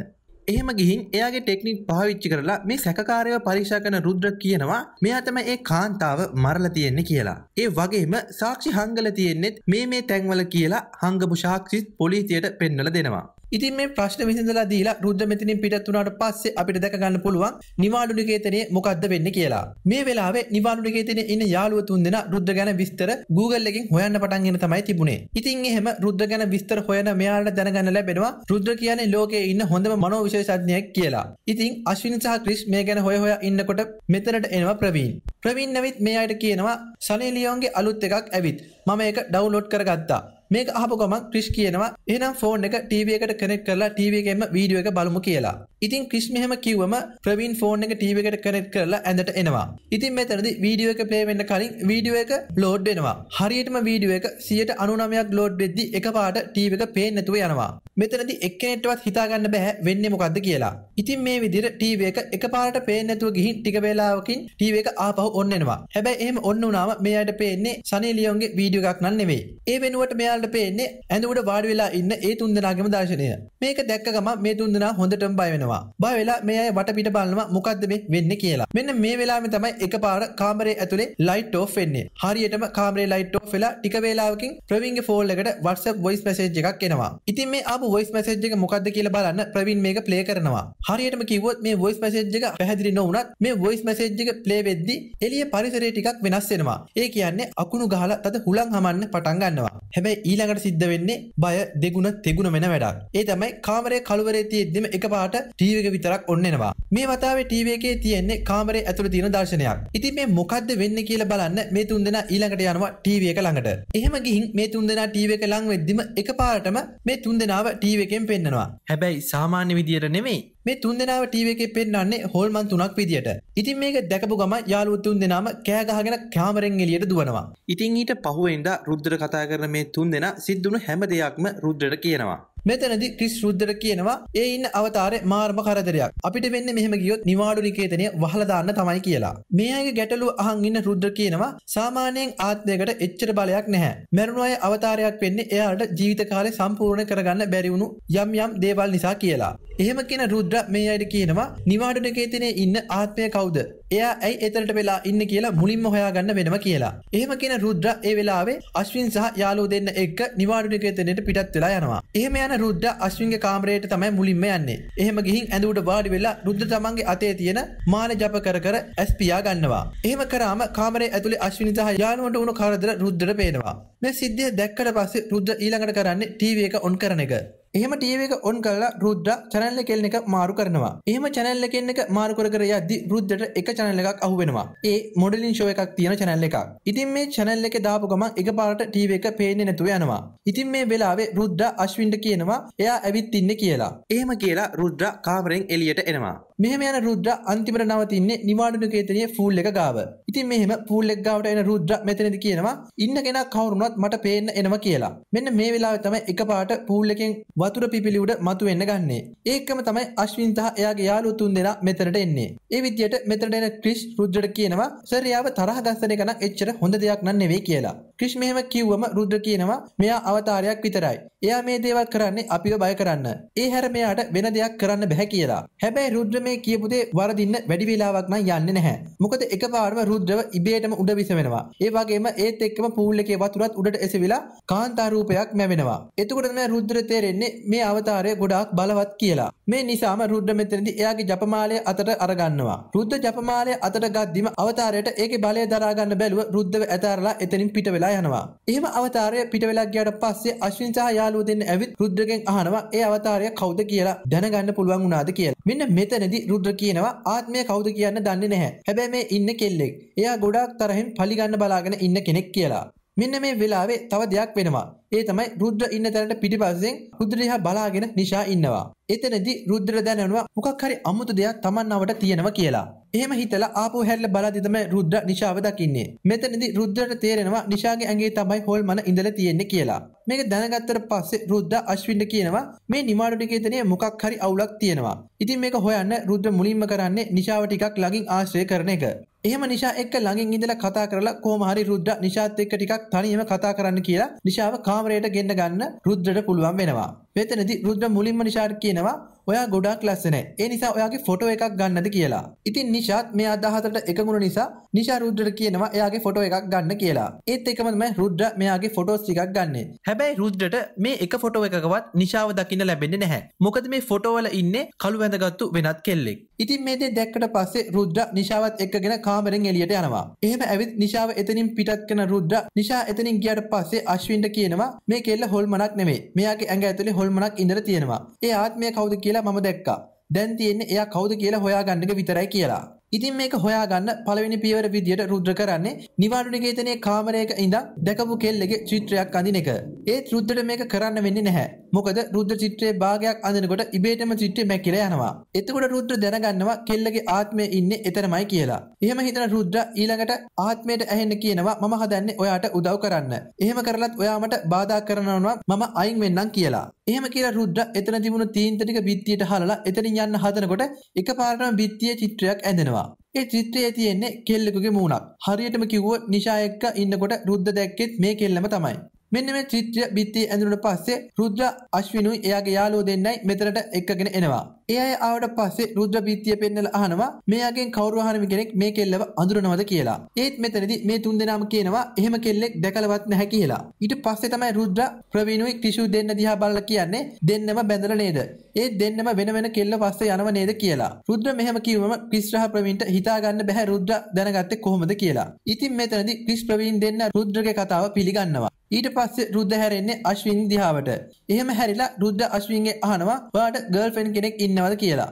එහෙම ගිහින් එයාගේ ටෙක්නික් පාවිච්චි කරලා මේ සැකකාරයව පරීක්ෂා කරන රුද්‍ර කියනවා මෙයා තමයි ඒ කාන්තාව මරලා තියෙන්නේ කියලා. ඒ වගේම සාක්ෂි හංගලා තියෙන්නේ මේ මේ තැන්වල කියලා හංගපු සාක්ෂිත් පොලිසියට පෙන්වලා දෙනවා. ඉතින් මේ ප්‍රශ්න විසඳලා දීලා රුද්‍ර මෙතනින් පිටත් වුණාට පස්සේ අපිට දැක ගන්න පුළුවන් නිවාඩු නිකේතනයේ මොකද්ද වෙන්නේ කියලා. මේ වෙලාවේ නිවාඩු නිකේතනයේ ඉන්න යාළුව තුන්දෙනා රුද්‍ර ගැන විස්තර Google එකෙන් හොයන්න පටන් ගෙන තමයි තිබුණේ. ඉතින් එහෙම රුද්‍ර ගැන විස්තර හොයන මෙයාලට දැනගන්න ලැබෙනවා රුද්‍ර කියන්නේ ලෝකයේ ඉන්න හොඳම මනෝවිශේෂඥයෙක් කියලා. ඉතින් අශ්වින් සහ ක්‍රිෂ් මේ ගැන හොය හොයා ඉන්නකොට මෙතනට එනවා ප්‍රවීන්. ප්‍රවීන් නවිත් මේ අයට කියනවා සනී ලියෝන්ගේ අලුත් එකක් ඇවිත්. මම ඒක ඩවුන්ලෝඩ් කරගත්තා. මේක අහපු ගමන් ක්‍රිෂ් කියනවා එනම් ෆෝන් එක ටීව එකට කෙනෙක් කරලා ටීවගේම වීඩියෝ එක බලමු කියලා ඉතින් ක්‍රිස් මෙහෙම කිව්වම ප්‍රවීන් ෆෝන් එක ටීවී එකට කනෙක්ට් කරලා ඇඳට එනවා. ඉතින් මෙතනදී වීඩියෝ එක ප්ලේ වෙන්න කලින් වීඩියෝ එක ලෝඩ් වෙනවා. හරියටම වීඩියෝ එක 99ක් ලෝඩ් වෙද්දී එකපාරට ටීවී එක පේන්නේ නැතුව යනවා. මෙතනදී එක්කෙනෙක්ටවත් හිතාගන්න බෑ වෙන්නේ මොකද්ද කියලා. ඉතින් මේ විදිහට ටීවී එක එකපාරට පේන්නේ නැතුව ගිහින් ටික වේලාවකින් ටීවී එක ආපහු ඔන්න එනවා. හැබැයි එහෙම ඔන්න වුණාම මෙයාට පේන්නේ සනී ලියෝන්ගේ වීඩියෝ එකක් නන් නෙවෙයි. ඒ වෙනුවට මෙයාලට පේන්නේ ඇඳුමට වාඩි වෙලා ඉන්න ඒ තුන්දෙනාගේම දර්ශනය. මේක දැක්ක ගම මේ තුන්දෙනා හොඳටම බය වෙනවා. යනවා. බය වෙලා මේ අය වටපිට බලනවා මොකද්ද මේ වෙන්නේ කියලා. මෙන්න මේ වෙලාවෙ තමයි එකපාර කාමරේ ඇතුලේ ලයිට් ඕෆ් වෙන්නේ. හරියටම කාමරේ ලයිට් ඕෆ් වෙලා ටික වේලාවකින් ප්‍රවීන්ගේ ෆෝල් එකට WhatsApp voice message එකක් එනවා. ඉතින් මේ ආපු voice message එක මොකද්ද කියලා බලන්න ප්‍රවීන් මේක play කරනවා. හරියටම කිව්වොත් මේ voice message එක පැහැදිලි නොවුනත් මේ voice message එක play වෙද්දී එළිය පරිසරය ටිකක් වෙනස් වෙනවා. ඒ කියන්නේ අකුණු ගහලා තද හුලං හමන්න පටන් ගන්නවා. හැබැයි ඊළඟට සිද්ධ වෙන්නේ බය දෙගුණ තෙගුණ වෙන වැඩක්. ඒ තමයි කාමරේ කළුවරේ තියෙද්දිම එකපාරට ටීවක විතරක් ඔන්නෙනවා මේ වතාවේ ටීවකේ තියෙන්නේ කාමරේ ඇතුළ තියෙන දර්ශනයක් ඉතින් මේ මොකද්ද වෙන්නේ කියලා බලන්න මේ තුන් දෙනා ඊළඟට යනවා ටීවී එක ළඟට එහෙම ගිහින් මේ තුන් දෙනා ටීවී එක ලඟ වෙද්දිම එකපාරටම මේ තුන් දෙනාව ටීවී එකෙන් පෙන්නනවා හැබැයි සාමාන්‍ය විදියට නෙමෙයි මේ තුන් දෙනාව ටීව එකේ පෙන්වන්නේ හෝල්මන් තුනක් විදියට. ඉතින් මේක දැකපු ගම යාළුවෝ තුන් දෙනාම කෑ ගහගෙන කැමරෙන් එළියට දුවනවා. ඉතින් ඊට පහුවෙන්දා රුද්‍ර කතා කරන මේ තුන් දෙනා සිද්දුණු හැම දෙයක්ම රුද්‍රට කියනවා. මෙතනදි ක්‍රිස් රුද්දර කියනවා ඒ ඉන්න අවතාරය මාර්ම කරදරයක් අපිට වෙන්න මෙහම ගියොත් නිවාඩු නිකේතනය වහලදාන්න තමයි කියලා. මේ අයගේ ගැටලු අහන් ඉන්න රුද්‍ර කියනවා සාමාන්‍යයෙන් ආත්මයකට එච්චර බලයක් නැහැ. මැරුණු අය අවතාරයක් වෙන්නේ එයාට ජීවිත කාලය සම්පූර්ණ කරගන්න බැරි වුණු යම් යම් දේවල් නිසා කියලා. එහෙම කියන රුද්‍ර රුද්‍ර මේ අයට කියනවා නිවාඩන කේතිනේ ඉන්න ආත්මය කවුද එයා ඇයි එතරට වෙලා ඉන්න කියලා මුලින්ම හොයාගන්න වෙනම කියලා එහෙම කියෙන රුද්‍ර ඒ වෙලාවේ අශ්වින් සහ යාලෝ දෙන්න එක් නිවාඩන කේතනයට පිටත් වෙලා යනවා එහෙම යන රුද්‍ර අශ්වින්ගේ කාමරයට තමයි මුලින්ම යන්නේ එහෙම ගිහින් ඇඳුට වාඩි වෙලා රුද්‍ර තමන්ගේ අතේ තියෙන මාන ජප කර කර ඇස්පියා ගන්නවා එහෙම කරාම කාමරේ ඇතුළේ අශ්විනි සහ යාලුවන්ට වුණු කරදර රුද්දර පේනවා මේ සිද්ධිය දැක්කට පස්සේ රුද්‍ර ඊළඟට කරන්නේ ටීවී එක ඔන් කරන එක එහම ටව එක ඔන් කල්ලා රුද්‍ර චැනල්ල කෙල්න එක මාරු කරනවා එහම චැනල්ල කෙන්න එක මාරු කර යද්දි රුද්දට එක චැනල්ල එකක් අහුවෙනවා ඒ මොඩලින් ෂෝ එකක් තියෙන චැනල්ල එකක් ඉතින් මේ චැනල්ල එක දාපු ගමන් එක පාට ටව එක පේන්නේ නැතුව යනවා ඉතින් මේ වෙලාවේ රුද්‍ර අශ්වින්ට කියනවා එයා ඇවිත් ඉන්න කියලා එහෙම කියලා රුද්‍ර කාමරෙන් එලියට එනවා මෙහම යන රුද්‍ර අන්තිමට නවතින්නේ නිවාඩුන කේතනය ෆූල් එක ගාව ඉතින් මෙහෙම පූල්ලෙක් ගාවට එන රුද්‍ර මෙතනද කියනවා ඉන්න කෙන කවරුණත් මට පේන්න එනවා කියලා මෙන්න මේ වෙලා තම එක පාට පූල්ලකින් වතුර පිපිලිවුඩ මතු වෙන්න ගන්නේ. ඒකම තමයි අශ්වින් සහ එයාගේ යාළුවෝ තුන්දෙනා මෙතනට එන්නේ. ඒ විදියට මෙතනට එන ක්‍රිෂ් රුද්‍රට කියනවා සර් එයාව තරහ ගස්සන එක නම් එච්චර හොඳ දෙයක් නන් නෙවෙයි කියලා. ක්‍රිෂ් මෙහෙම කිව්වම රුද්‍ර කියනවා මෙයා අවතාරයක් විතරයි. එයා මේ දේවල් කරන්නේ අපිව බය කරන්න. ඒ හැර මෙයාට වෙන දෙයක් කරන්න බෑ කියලා. හැබැයි රුද්‍ර මේ කියපු දේ වරදින්න වැඩි වෙලාවක් නම් යන්නේ නැහැ. මොකද එකපාරම රුද්‍රව ඉබේටම උඩ විස වෙනවා. ඒ වගේම ඒත් එක්කම පූල් එකේ වතුරත් උඩට එසවිලා කාන්තා රූපයක් මැවෙනවා. එතකොට තමයි රුද්‍ර තේරෙන්නේ මේ අවතාරය ගොඩාක් බලවත් කියලා. මේ නිසාම රුද්‍ර මෙතනදි එයාගේ ජපමාලය අතට අරගන්නවා. රුද්ද ජපමාලය අතට ගත්දිම අවතාරයට ඒකේ බලය දරාගන්න බැලුව රුද්දව ඇතාරලා එතනින් පිට වෙලා යනවා. එහෙම අවතාරය පිට වෙලා ගියාට පස්සේ අශ්වින් සහ යාළුවෝ දෙන්න ඇවිත් රුද්‍රගෙන් අහනවා ඒ අවතාරය කවුද කියලා දැනගන්න පුළුවන් වුණාද කියලා. මෙන්න මෙතනදි රුද්‍ර කියනවා ආත්මය කවුද කියන්න දන්නේ නැහැ. හැබැයි මේ ඉන්න කෙල්ලෙක්. එයා ගොඩාක් තරහින් පලිගන්න බලාගෙන ඉන්න කෙනෙක් කියලා. මෙන්න මේ වෙලාවේ තව දෙයක් වෙනවා. ඒ තමයි රුද්‍ර ඉන්න තැනට පිටිපස්සෙන් රුද්‍ර දිහා බලාගෙන නිෂා ඉන්නවා. එතනදී රුද්‍ර දැනනවා මොකක් හරි අමුතු දෙයක් තමන්වට තියෙනවා කියලා. එහෙම හිතලා ආපහු හැරිලා බලද්දි තමයි රුද්‍ර නිෂාව දකින්නේ. මෙතනදී රුද්‍රට තේරෙනවා නිෂාගේ ඇඟේ තමයි හොල්මන ඉඳලා තියෙන්නේ කියලා. මේක දැනගත්තට පස්සේ රුද්‍ර අශ්වින්ට කියනවා මේ නිමාඩු ටිකේ තනිය මොකක් හරි අවුලක් තියෙනවා. ඉතින් මේක හොයන්න රුද්‍ර මුලින්ම කරන්නේ නිෂාව ටිකක් ළඟින් ආශ්‍රය කරන එක. එහෙම නිශා එක්ක ළඟින් ඉඳලා කතා කරලා කොහොම හරි රුද්‍ර නිශාත් එක්ක ටිකක් තනියම කතා කරන්න කියලා නිශාව කාමරයට ගෙන්න ගන්න රුද්‍රට පුළුවන් වෙනවා. මෙතනදි රුද්‍ර මුලින්ම නිෂාර් කියනවා ඔයා ගොඩාක් ලස්සනයි. ඒ නිසා ඔයාගේ ෆොටෝ එකක් ගන්නද කියලා. ඉතින් නිෂාත් මේ අදහසට එකඟුණ නිසා නිෂා රුද්‍රට කියනවා එයාගේ ෆොටෝ එකක් ගන්න කියලා. ඒත් එකම තමයි රුද්‍ර මෙයාගේ ෆොටෝස් ටිකක් ගන්නෙ. හැබැයි රුද්‍රට මේ එක ෆොටෝ එකකවත් නිෂාව දකින්න ලැබෙන්නේ නැහැ. මොකද මේ ෆොටෝ වල ඉන්නේ කළු වැඳගත්තු වෙනත් කෙල්ලෙක්. ඉතින් මේ දේ දැක්කට පස්සේ රුද්‍ර නිෂාවත් එක්කගෙන කාමරෙන් එළියට යනවා. එහෙම ඇවිත් නිෂාව එතනින් පිටත් කරන රුද්‍ර නිෂා එතනින් ගියාට පස්සේ අශ්වින්ට කියනවා මේ කෙල්ල හොල්මනක් නෙමෙයි. මෙයාගේ ඇඟ ඇතුලේ හොල්මනක් ඉඳලා තියෙනවා. ඒ ආත්මය කවුද කියලා මම දැක්කා. දැන් තියෙන්නේ එයා කවුද කියලා හොයාගන්න එක විතරයි කියලා. ඉතින් මේක හොයාගන්න පළවෙනි පියවර විදියට රුද්‍ර කරන්නේ නිවාඩු නිකේතනයේ කාමරයක ඉඳන් දැකපු කෙල්ලගේ චිත්‍රයක් අඳින එක. ඒත් රුද්‍රට මේක කරන්න වෙන්නේ නැහැ. මොකද රුද්‍ර චිත්‍රයේ භාගයක් අඳනකොට ඉබේටම චිත්‍රය මැකිල යනවා. එතකොට රුද්‍ර දැනගන්නවා කෙල්ලගේ ආත්මය ඉන්නේ එතරම්යි කියලා. එහෙම හිතන රුද්‍ර ඊළඟට ආත්මයට ඇහෙන්න කියනවා මම හදන්නේ ඔයාට උදව් කරන්න. එහෙම කරලත් ඔයා මට බාධා කරනවා මම අයින් වෙන්නම් කියලා. එහෙම කියලා රුද්‍ර එතන තිබුණු තීන්ත ටික බිත්තියට හලලා එතනින් යන්න හදනකොට එකපාරටම බිත්තියේ චිත්‍රයක් ඇඳෙනවා. ඒ චිත්‍රයේ තියෙන්නේ කෙල්ලෙකුගේ මූණක්. හරියටම කිව්වොත් නිෂා එක්ක ඉන්නකොට රුද්ද දැක්කෙත් මේ කෙල්ලම තමයි. මෙන්න මේ චිත්‍ර බිත්තිය ඇඳුනට පස්සේ රුද්‍ර අශ්විනුයි එයාගේ යාළුවෝ දෙන්නයි මෙතනට එක්කගෙන එනවා. ඒ අය ආවට පස්සේ රුද්‍ර බිත්තිය පෙන්නලා අහනවා මෙයාගෙන් කවුරු හරි කෙනෙක් මේ කෙල්ලව අඳුරනවද කියලා. ඒත් මෙතනදී මේ තුන්දෙනාම කියනවා එහෙම කෙල්ලෙක් දැකලවත් නැහැ කියලා. ඊට පස්සේ තමයි රුද්‍ර ප්‍රවීණුයි ක්‍රිෂු දෙන්න දිහා බලලා කියන්නේ දෙන්නම බැඳලා නේද? ඒ දෙන්නම වෙන වෙන කෙල්ල පස්සේ යනව නේද කියලා. රුද්‍ර මෙහෙම කිව්වම ක්‍රිෂ්රහ ප්‍රවීණට හිතා ගන්න බැහැ රුද්‍ර දැනගත්තේ කොහොමද කියලා. ඉතින් මෙතනදී ක්‍රිෂ් ප්‍රවීණ දෙන්න රුද්‍රගේ කතාව පිළිගන්නවා. ඊට පස්සේ රුද්ද හැරෙන්නේ අශ්වින් දිහාවට. එහෙම හැරිලා රුද්ද අශ්වින්ගේ අහනවා ඔයාට ගර්ල්ෆ්‍රෙන්ඩ් කෙනෙක් ඉන්නවද කියලා.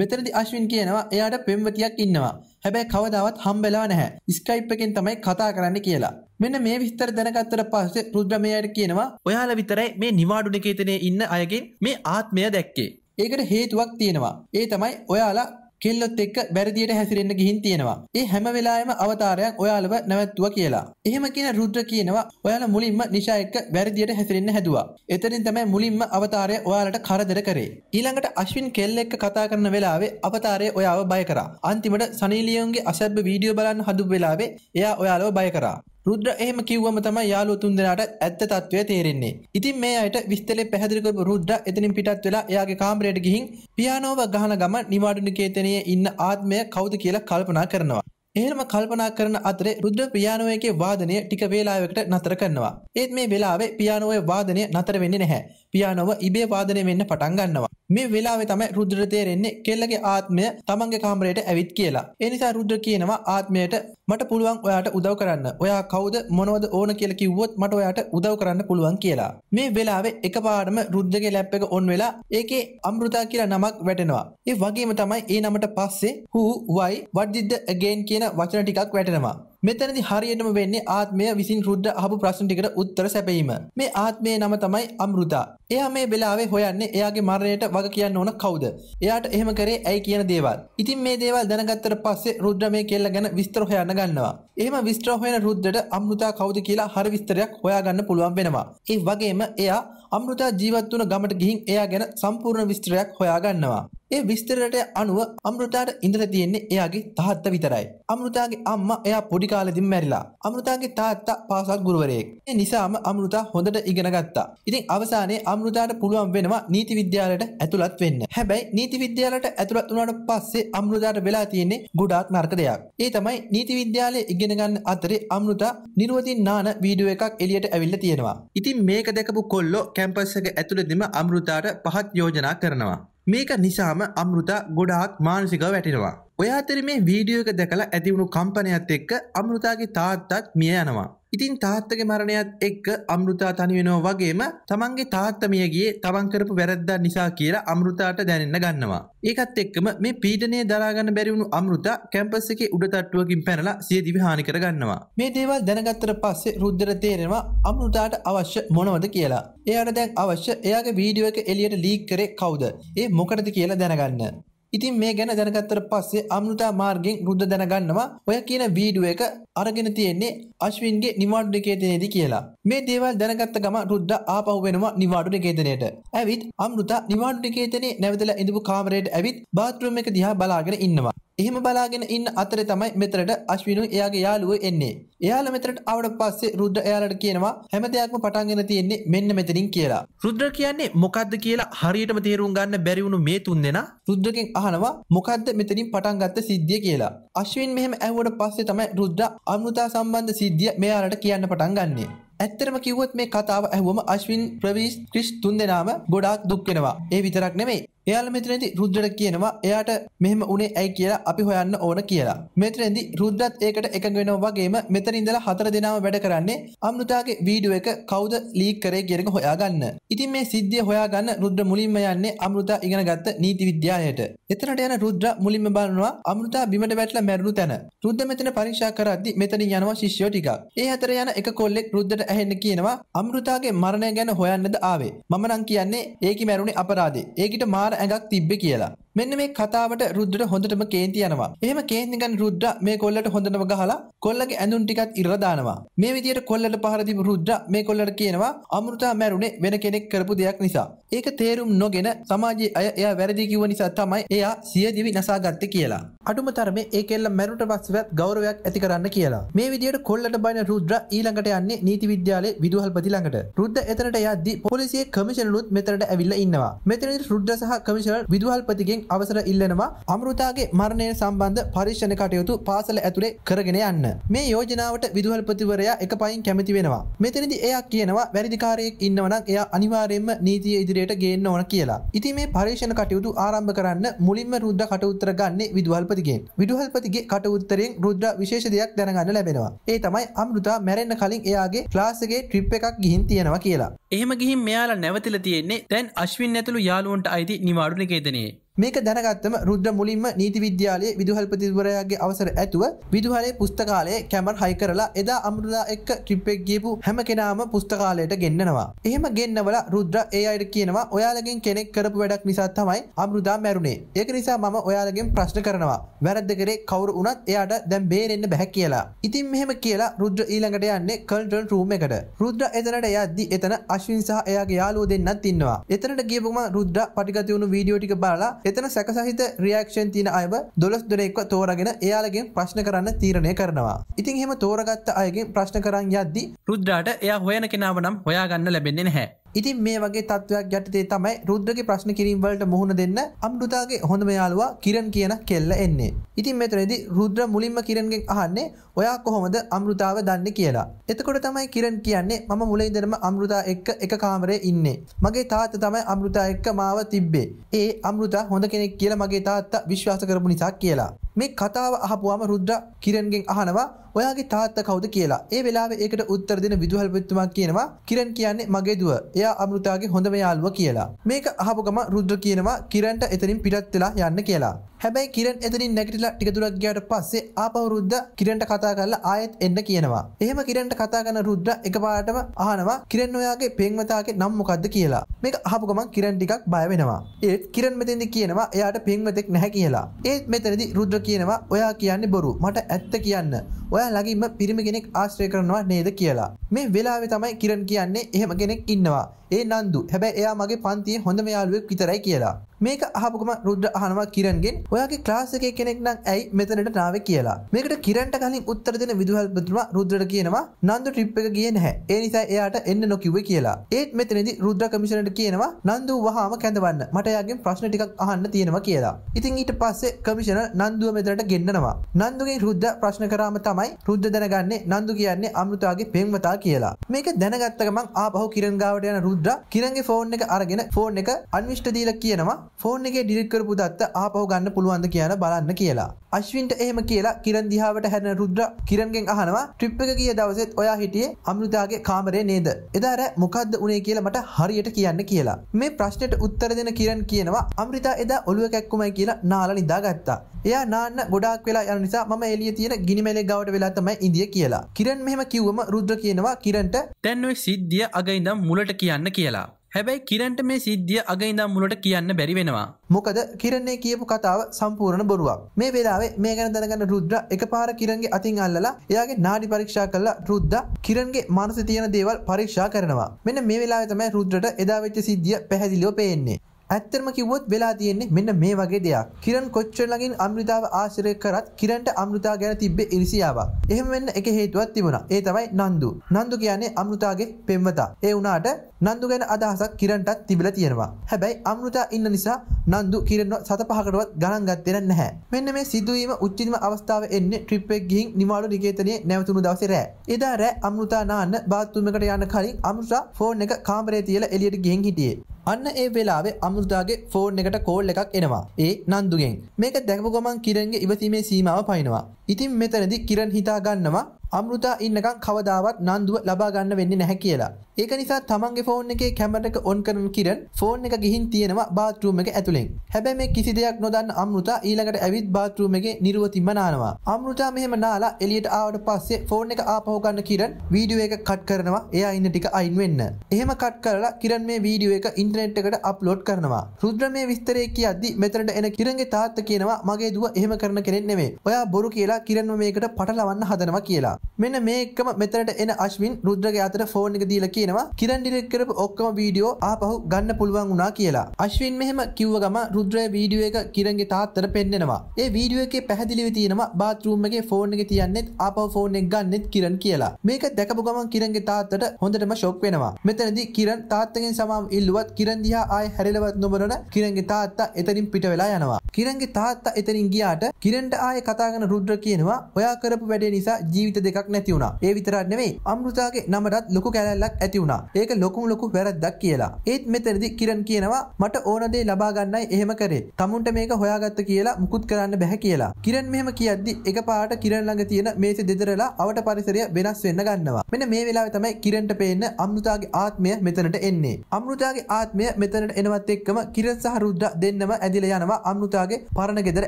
මෙතනදි අශ්වින් කියනවා එයාට පෙම්වතියක් ඉන්නවා. හැබැයි කවදාවත් හම්බෙලා නැහැ. ස්කයිප් එකෙන් තමයි කතා කරන්න කියලා. මෙන්න මේ විස්තර දැනගත්තට පස්සේ රුද්ද මෙයාට කියනවා ඔයාලා විතරයි මේ නිවාඩු නිකේතනයේ ඉන්න අයගෙන් මේ ආත්මය දැක්කේ. ඒකට හේතුවක් තියෙනවා. ඒ තමයි ඔයාලා කෙල්ලොත් එක්ක බැරිදියට හැසිරෙන්න ගිහින් තියෙනවා. ඒ හැම වෙලාවෙම අවතාරයක් ඔයාලව නැවැත්තුවා කියලා. එහෙම කියන රුද්‍ර කියනවා ඔයාලා මුලින්ම නිෂා එක්ක බැරිදියට හැසිරෙන්න හැදුවා. එතනින් තමයි මුලින්ම අවතාරය ඔයාලට කරදර කරේ. ඊළඟට අශ්වින් කෙල්ල එක්ක කතා කරන වෙලාවේ අවතාරය ඔයාව බය කරා. අන්තිමට සනීලියෝන්ගේ අසැබ්බ වීඩියෝ බලන්න හදපු වෙලාවේ එයා ඔයාලව බය කරා. රුද්‍ර එහෙම කිව්වම තමයි යාළුවෝ තුන්දෙනාට ඇත්ත తත්වය තේරෙන්නේ. ඉතින් මේ අයට විස්තරේ පැහැදිලි කරපු රුද්‍ර එතනින් පිටත් වෙලා එයාගේ කාමරයට ගිහින් පියානෝව ගහන ගම නිවාඩු නිකේතනයේ ඉන්න ආත්මය කවුද කියලා කල්පනා කරනවා. එහෙම කල්පනා කරන අතරේ රුද්‍ර පියානෝයේගේ වාදනය ටික වේලාවකට නතර කරනවා. ඒත් මේ වෙලාවේ පියානෝයේ වාදනය නතර වෙන්නේ නැහැ. පියානෝව ඉබේ වාදනය වෙන්න පටන් ගන්නවා. මේ වෙලාවේ තමයි රුද්‍ර තේරෙන්නේ කෙල්ලගේ ආත්මය තමන්ගේ කාමරයට ඇවිත් කියලා. ඒ නිසා රුද්‍ර කියනවා ආත්මයට මට පුළුවන් ඔයාට උදව් කරන්න. ඔයා කවුද මොනවද ඕන කියලා කිව්වොත් මට ඔයාට උදව් කරන්න පුළුවන් කියලා. මේ වෙලාවේ එකපාරම රුද්‍රගේ ලැප් එක ඔන් වෙලා ඒකේ අමෘතා කියලා නමක් වැටෙනවා. ඒ වගේම තමයි ඒ නමට පස්සේ who why what did the again කියන කියන වචන ටිකක් වැටෙනවා. මෙතනදි හරියටම වෙන්නේ ආත්මය විසින් රුද්ද අහපු ප්‍රශ්න ටිකට උත්තර සැපයීම. මේ ආත්මයේ නම තමයි අමෘතා. එයා මේ වෙලාවේ හොයන්නේ එයාගේ මරණයට වග කියන්න ඕන කවුද? එයාට එහෙම කරේ ඇයි කියන දේවල්. ඉතින් මේ දේවල් දැනගත්තට පස්සේ රුද්ද මේ කෙල්ල ගැන විස්තර හොයන්න ගන්නවා. එහෙම විස්තර හොයන රුද්දට අමෘතා කවුද කියලා හරි විස්තරයක් හොයාගන්න පුළුවන් වෙනවා. ඒ වගේම එයා අමෘතා ජීවත් වුණ ගමට ගිහින් එයා ගැන සම්පූර්ණ විස්තරයක් හොයා ගන්නවා. ඒ විස්තරට අනුව අමෘතාට ඉඳලා තියෙන්නේ එයාගේ තාත්තා විතරයි. අමෘතාගේ අම්මා එයා පොඩි කාලෙදිම මැරිලා. අමෘතාගේ තාත්තා පාසල් ගුරුවරයෙක්. ඒ නිසාම අමෘතා හොඳට ඉගෙන ගත්තා. ඉතින් අවසානයේ අමෘතාට පුළුවන් වෙනවා නීති විද්‍යාලයට ඇතුළත් වෙන්න. හැබැයි නීති විද්‍යාලයට ඇතුළත් වුණාට පස්සේ අමෘතාට වෙලා තියෙන්නේ ගොඩාක් නරක දෙයක්. ඒ තමයි නීති විද්‍යාලයේ ඉගෙන ගන්න අතරේ අමෘතා නිර්වදින් නාන වීඩියෝ එකක් එළියට ඇවිල්ලා තියෙනවා. ඉතින් මේක දැකපු කොල්ලෝ කැම්පස් එක ඇතුළේදීම අමෘතාට පහත් යෝජනා කරනවා. මේක නිසාම අමෘතා ගොඩාක් මානසික වැටිනවා. ඔයාතර මේ වීඩියෝ එක දැකලා ඇතිවුණු කම්පනයක්ත් එක්ක අමෘතාගේ තාත්තත් මිය යනවා. ඉතින් තාත්තගේ මරණයත් එක්ක අමෘතා තනිවෙනෝ වගේම තමන්ගේ තාත්තමියගේ තමන්කරපු වැරද්දා නිසා කියලා අමෘතාට දැනෙන්න ගන්නවා. ඒකත් එක්කම මේ පීඩනය දරාගන්න බැරිවුණු අමෘතා කැම්පස් එකේ උඩතට්ටුවකින් පැනලා සියදිවි හානි කරගන්නවා. මේ දේවල් දැනගත්තට පස්සේ රුද්දර තේරෙනවා අමෘතාට අවශ්‍ය මොනවද කියලා. එයාට දැන් අවශ්‍ය එයාගේ වීඩියෝ එක එළියට ලීක් කරේ කවුද? ඒ මොකටද කියලා දැනගන්න. ඉතින් මේ ගැන දැනගත්තට පස්සේ අමෘතා මාර්ගෙන් රුද්ද දැනගන්නවා ඔය කියන වීඩියෝ එක අරගෙන තියෙන්නේ අශ්වින්ගේ නිවාඩු නිකේතනයේදී කියලා. මේ දේවල් දැනගත්ත ගම රුද්ද ආපහු වෙනවා නිවාඩු නිකේතනයට. ඇවිත් අමෘතා නිවාඩු නිකේතනයේ නැවතලා ඉඳපු කාමරයට ඇවිත් බාත්රූම් එක දිහා බලාගෙන ඉන්නවා. එහෙම බලාගෙන ඉන්න අතරේ තමයි මෙතරට අශ්විනු එයාගේ යාළුවෝ එන්නේ. එයාලා මෙතරට ආවට පස්සේ රුද්‍ර එයාලට කියනවා හැම දෙයක්ම පටන්ගෙන තියෙන්නේ මෙන්න මෙතනින් කියලා. රුද්‍ර කියන්නේ මොකද්ද කියලා හරියටම තේරුම් ගන්න බැරි වුණු මේ තුන්දෙනා රුද්‍රගෙන් අහනවා මොකද්ද මෙතනින් පටන් ගත්ත සිද්ධිය කියලා. අශ්වින් මෙහෙම ඇහුවට පස්සේ තමයි රුද්‍ර අමෘතා සම්බන්ධ සිද්ධිය මෙයාලට කියන්න පටන් ගන්නෙ. ඇත්තරම කිව්වොත් මේ කතාව ඇහුවම අශ්වින් ප්‍රවීස් ක්‍රිෂ් තුන්දෙනාම ගොඩාක් දුක් වෙනවා. ඒ විතරක් නෙමෙයි. එයාල මෙතනදි රුද්දට කියනවා එයාට මෙහෙම උනේ ඇයි කියලා අපි හොයන්න ඕන කියලා. මෙතනදි රුද්දත් ඒකට එකඟ වෙනවා වගේම මෙතන ඉඳලා හතර දෙනාම වැඩ කරන්නේ අමෘතාගේ වීඩියෝ එක කවුද ලීක් කරේ කියන එක හොයාගන්න. ඉතින් මේ සිද්ධිය හොයාගන්න රුද්‍ර මුලින්ම යන්නේ අමෘතා ඉගෙනගත්ත නීති විද්‍යාලයට. එතනට යන රුද්‍ර මුලින්ම බලනවා අමෘතා බිමට වැටලා මැරුණු තැන. රුද්ද මෙතන පරීක්ෂා කරද්දි මෙතනින් යනවා ශිෂ්‍යෝ ටිකක්. ඒ හතර යන එක කොල්ලෙක් රුද්දට ඇහෙන්න කියනවා අමෘතාගේ මරණය ගැන හොයන්නද ආවේ. මම නම් කියන්නේ ඒකි මැරුණේ අපරාධේ. ඒකිට මාර සමහර ඇඟක් තිබ්බ කියලා. මෙන්න මේ කතාවට රුද්දට හොඳටම කේන්ති යනවා. එහෙම කේන්ති ගන්න රුද්ද මේ කොල්ලට හොඳටම ගහලා කොල්ලගේ ඇඳුම් ටිකත් ඉරලා දානවා. මේ විදියට කොල්ලට පහර දීපු රුද්ද මේ කොල්ලට කියනවා අමෘතා මැරුණේ වෙන කෙනෙක් කරපු දෙයක් නිසා. ඒක තේරුම් නොගෙන සමාජයේ අය එයා වැරදි කිව්ව නිසා තමයි එයා සිය දිවි නසාගත්තේ කියලා. අඩුම තරමේ ඒ කෙල්ල මැරුට පස්සවත් ගෞරවයක් ඇති කරන්න කියලා. මේ විදියට කොල්ලට බයින රුද්‍ර ඊළඟට යන්නේ නීති විද්‍යාලයේ විදුහල්පති ළඟට. රුද්ද එතනට යද්දී පොලිසිය කමිෂනරුත් මෙතනට ඇවිල්ලා ඉන්නවා. මෙතනදී රුද්‍ර සහ කමිෂනර් විදුහල්පතිගෙන් අවසර ඉල්ලනවා අමෘතාගේ මරණය සම්බන්ධ පරීක්ෂණ කටයුතු පාසල ඇතුලේ කරගෙන යන්න. මේ යෝජනාවට විදුහල්පතිවරයා එක පයින් කැමති වෙනවා. මෙතනදි එයා කියනවා වැරදිකාරයෙක් ඉන්නවනම් එයා අනිවාර්යයෙන්ම නීතිය ඉදිරියට ගේන්න ඕන කියලා. ඉතින් මේ පරීක්ෂණ කටයුතු ආරම්භ කරන්න මුලින්ම රුද්‍ර කටඋත්තර ගන්නේ විදුහල්පති විදුහල්පතිගේ විදුහල්පතිගේ කට උත්තරෙන් රුද්‍ර විශේෂ දෙයක් දැනගන්න ලැබෙනවා ඒ තමයි අමෘතා මැරෙන්න කලින් එයාගේ ක්ලාසගේ ට්‍රිප් එකක් ගිහින් තියෙනවා කියලා එහෙම ගිහින් මෙයාලා නැවතිල තියෙන්නේ තැන් අශ්වින් ඇතුළු යාලුවන්ට අයිති නිවාඩු නිකේතනයේ මේක දැනගත්තම රුද්‍ර මුලින්ම නීති විද්‍යාලයේ විදුහල්පතිවරයාගේ අවසර ඇතුව විදුහලේ පුස්තකාලයේ කැමර හයි කරලා එදා අමරුදා එක්ක ට්‍රිප් එක ගියපු හැම කෙනාම පුස්තකාලයට ගෙන්නනවා. එහෙම ගෙන්නවල රුද්‍ර ඒ අයට කියනවා ඔයාලගෙන් කෙනෙක් කරපු වැඩක් නිසා තමයි අමරුදා මැරුණේ. ඒක නිසා මම ඔයාලගෙන් ප්‍රශ්න කරනවා. වැරද්ද කරේ කවුරු වුණත් එයාට දැන් බේරෙන්න බෑ කියලා. ඉතින් මෙහෙම කියලා රුද්‍ර ඊළඟට යන්නේ කන්ට්‍රෝල් රූම් එකට. රුද්‍ර එතනට යද්දි එතන අශ්වින් සහ එයාගේ යාළුවෝ දෙන්නත් ඉන්නවා. එතනට ගියපුම රුද්‍ර පටිගත වුණු වීඩියෝ ටික බලලා එතන සැකසහිත රියක්ෂන් තින අයව දොළස් දුනෙක්ව තෝරගෙන එයාලගෙන් ප්‍රශ්න කරන්න තීරණය කරනවා. ඉතින් හෙම තෝරගත්ත අයගෙන් ප්‍රශ්න කරන්න යද්දි රුද්‍රාට එය හොයන කෙනාව නම් හොයාගන්න ලැබෙන්නේ නැහැ. ඉතින් මේ වගේ තත්ත්වයක් යටතේ තමයි රුද්‍රගේ ප්‍රශ්න කිරීම් වලට මුහුණ දෙන්න අම්ඩුතාගේ හොඳම යාළුවා කිරන් කියන කෙල්ල එන්නේ. ඉතින් මෙතනදී රුද්‍ර මුලින්ම කිරන්ගෙන් අහන්නේ ඔයා කොහොමද අමෘතාව දන්නේ කියලා. එතකොට තමයි කිරන් කියන්නේ මම මුලින් ඉඳලම අමෘතා එක්ක එක කාමරේ ඉන්නේ. මගේ තාත්තා තමයි අමෘතා එක්ක මාව තිබ්බේ. ඒ අමෘතා හොඳ කෙනෙක් කියලා මගේ තාත්තා විශ්වාස කරපු නිසා කියලා. මේ කතාව අහපුවාම රුද්‍ර කිරන්ගෙන් අහනවා ඔයාගේ තාත්ත කවුද කියලා. ඒ වෙලාවේ ඒකට උත්තර දෙන විදුහල්පතිතුමා කියනවා කිරන් කියන්නේ මගේ දුව. එයා අමෘතාගේ හොඳම යාළුවා කියලා. මේක අහපු ගම රුද්‍ර කියනවා කිරන්ට එතනින් පිටත් වෙලා යන්න කියලා. හැබැයි කිරන් එතනින් නැගිටලා ටික දුරක් ගියාට පස්සේ ආපහු රුද්‍ර කිරන්ට කතා කරලා ආයෙත් එන්න කියනවා. එහෙම කිරන්ට කතා කරන රුද්‍ර එකපාරටම අහනවා කිරන් ඔයාගේ පෙම්වතාගේ නම මොකද්ද කියලා. මේක අහපු ගමන් කිරන් ටිකක් බය වෙනවා. ඒත් කිරන් මෙතෙන්දි කියනවා එයාට පෙම්වතෙක් නැහැ කියලා. ඒත් මෙතනදී රුද්‍ර කියනවා ඔයා කියන්නේ බොරු. මට ඇත්ත කියන්න. ඔයා ළඟින්ම පිරිමි කෙනෙක් ආශ්‍රය කරනවා නේද කියලා. මේ වෙලාවේ තමයි කිරන් කියන්නේ එහෙම කෙනෙක් ඉන්නවා. ඒ නන්දු. හැබැයි එයා මගේ පන්තියේ හොඳම යාළුවෙක් විතරයි කියලා. මේක අහපුකම රුද්‍ර අහනවා කිරන්ගෙන් ඔයාගේ ක්ලාස් එකේ කෙනෙක් නම් ඇයි මෙතනට නාවේ කියලා මේකට කිරන්ට කලින් උත්තර දෙන විදුහල්පතිතුමා රුද්‍රට කියනවා නන්දු ට්‍රිප් එක ගියේ නැහැ ඒ නිසා එයාට එන්න නොකිව්වේ කියලා ඒත් මෙතනදී රුද්‍ර කමිෂනරට කියනවා නන්දු වහාම කැඳවන්න මට එයාගෙන් ප්‍රශ්න ටිකක් අහන්න තියෙනවා කියලා ඉතින් ඊට පස්සේ කමිෂනර් නන්දුව මෙතනට ගෙන්නනවා නන්දුගේ රුද්‍ර ප්‍රශ්න කරාම තමයි රුද්‍ර දැනගන්නේ නන්දු කියන්නේ අමෘතාගේ පෙම්වතා කියලා මේක දැනගත්ත ගමන් ආපහු කිරන් ගාවට යන රුද්‍ර කිරන්ගේ ෆෝන් එක අරගෙන ෆෝන් එක අන්විෂ්ට දීලා කියනවා ෆෝන් එක ඩිරික්කරපු දත්ත ආපහු ගන්න පුළුවන්ද කියන බලන්න කියලා. අශ්වින්ට එහෙම කියලා කිරන් දිහාාවට හැන රුද්‍ර කිරන්ගෙන් අහනවා ට්‍රිප් එක කිය දවසෙත් ඔයා හිටියේ අමෘතාගේ කාමරේ නේද. එදාර මොකක්ද උනේ කියලා මට හරියට කියන්න කියලා. මේ ප්‍රශ්නයට උත්තර දෙන කිරන් කියනවා අමෘතා එදා ඔළුව කැක්කුමයි කියලා නාල නිදාගත්තා. එයා නාන්න ගොඩක් වෙලා යන නිසා මම එළිය තියෙන ගිනිමැලේ ගවට වෙලා තමයි ඉඳිය කියලා. කිරන් මෙහෙම කිව්වම රුද්‍ර කියනවා කිරන්ට දැන් ওই සිද්ධිය අගින්දම් මුලට කියන්න කියලා. හැබැයි කිරන්ට මේ සිද්ධිය අගඉඳම් මුලට කියන්න බැරි වෙනවා. මොකද කිරන්නේ කියපු කතාව සම්පූර්ණ බොරුවක්. මේ වෙලාවේ මේ ගැන දැනගන්න රුද්‍ර එක පාර කිරන්ගේ අතින් අල්ලලා එයාගේ නාඩි පරීක්ෂා කළා රුද්ද කිරන්ගේ මනසේ තියෙන දේවල් පරීක්ෂා කරනවා. මෙන්න මේ වෙලාවේ තමයි රුද්‍රට එදා වෙච්ච සිද්ධිය පැහැදිලිව පේන්නේ. ඇත්තරම කිවොත් වෙලා තියෙන්නේ මෙන්න මේ වගේ දෙයක් කිරන් කොච්චර ළඟින් අමෘතාව ආශ්‍රය කරත් කිරන්ට අමෘතා ගැන තිබ්බේ ඉරිසියාවක් එහෙම වෙන්න එක හේතුවක් තිබුණා ඒ තමයි නන්දු නන්දු කියන්නේ අමෘතාගේ පෙම්වතා ඒ වුණාට නන්දු ගැන අදහසක් කිරන්ටත් තිබිලා තියෙනවා හැබැයි අමෘතා ඉන්න නිසා නන්දු කිරන්ව සත පහකටවත් ගණන් ගත්තේ නැහැ මෙන්න මේ සිදුවීම උච්චිතම අවස්ථාව එන්නේ ට්‍රිප් එක ගිහින් නිමාඩු නිකේතනයේ නැවතුණු දවසේ රෑ එදා රෑ අමෘතා නාන්න බාත්තුම් එකට යන්න කලින් අමෘතා ෆෝන් එක කාමරේ තියලා එළියට ගිහින් හිටියේ අන්න ඒ වෙලාවේ අමුදාගේ ෆෝන් එකට කෝල් එකක් එනවා ඒ නන්දුගෙන් මේක දැකපු ගමන් කිරන්ගේ ඉවසීමේ සීමාව පයිනවා ඉතින් මෙතනදි කිරන් හිතා ගන්නවා අමෘතා ඉන්නකං කවදාවත් නන්දුව ලබාගන්න වෙන්න නැහැ කියලා. ඒක නිසා තමන්ගේ ෆෝන් එකේ කැමරක ඔන් කරන කිරන් ෆෝන් එක ගිහින් තියෙනවා බාත්රූම් එක ඇතුලෙන්. හැබැයි මේ කිසි දෙයක් නොදන්න අමෘතා ඊළඟට ඇවිත් බාත්රූම් එකේ නිරුවතින්ම නානවා. අමෘතා මෙහෙම නාලා එළියට ආවට පස්සේ ෆෝන් එක ආපහු ගන්න කිරන් වීඩියෝ එක කට් කරනවා. එයා ඉන්න ටික අයින් වෙන්න. එහෙම කට් කරලා කිරන් මේ වීඩියෝ එක ඉන්ටර්නෙට් එකට අප්ලෝඩ් කරනවා. රුද්‍ර මේ විස්තරය කියද්දි මෙතනට එන කිරන්ගේ තාත්තා කියනවා මගේ දුව එහෙම කරන කෙනෙක් නෙමෙයි. ඔයා බොරු කියලා කිරන්ව මේකට පටලවන්න හදනවා කියලා. මෙන්න මේකම මෙතනට එන අශ්වින් රුද්‍රගේ අතර ෆෝන් එක දීලා කියනවා කිරන් ඩිලීට් කරපු ඔක්කොම වීඩියෝ ආපහු ගන්න පුළුවන් වුණා කියලා. අශ්වින් මෙහෙම කිව්ව ගම රුද්‍රය වීඩියෝ එක කිරන්ගේ තාත්තට පෙන්නනවා. ඒ වීඩියෝ එකේ පැහැදිලිව තියෙනවා බාත් รู ම් එකේ ෆෝන් එක තියන්නෙත් ආපහු ෆෝන් එක ගන්නෙත් කිරන් කියලා. මේක දැකපු ගමන් කිරන්ගේ තාත්තට හොඳටම ෂොක් වෙනවා. මෙතනදී කිරන් තාත්තගෙන් සමාව ඉල්ලුවත් කිරන් දිහා ආයෙ හැරිලවත් නොබරන කිරන්ගේ තාත්තා එතනින් පිට වෙලා යනවා. කිරන්ගේ තාත්තා එතනින් ගියාට කිරන්ට ආයෙ කතා කරන රුද්‍ර කියනවා ඔයා කරපු වැඩේ නිසා ජීවිත දෙක දෙකක් නැති වුණා. ඒ විතරක් නෙවෙයි අමෘතාගේ නමටත් ලොකු කැලැල්ලක් ඇති වුණා. ඒක ලොකුම ලොකු වැරද්දක් කියලා. ඒත් මෙතනදි කිරන් කියනවා මට ඕන දේ ලබා ගන්නයි එහෙම කරේ. tamunට මේක හොයාගත්ත කියලා මුකුත් කරන්න බෑ කියලා. කිරන් මෙහෙම කියද්දි එකපාරට කිරන් ළඟ තියෙන මේසෙ දෙදරලා අවට පරිසරය වෙනස් වෙන්න ගන්නවා. මෙන්න මේ වෙලාවේ තමයි කිරන්ට පේන්න අමෘතාගේ ආත්මය මෙතනට එන්නේ. අමෘතාගේ ආත්මය මෙතනට එනවත් එක්කම කිරන් සහ රුද්‍ර දෙන්නම ඇදිලා යනවා අමෘතාගේ පරණ ගෙදර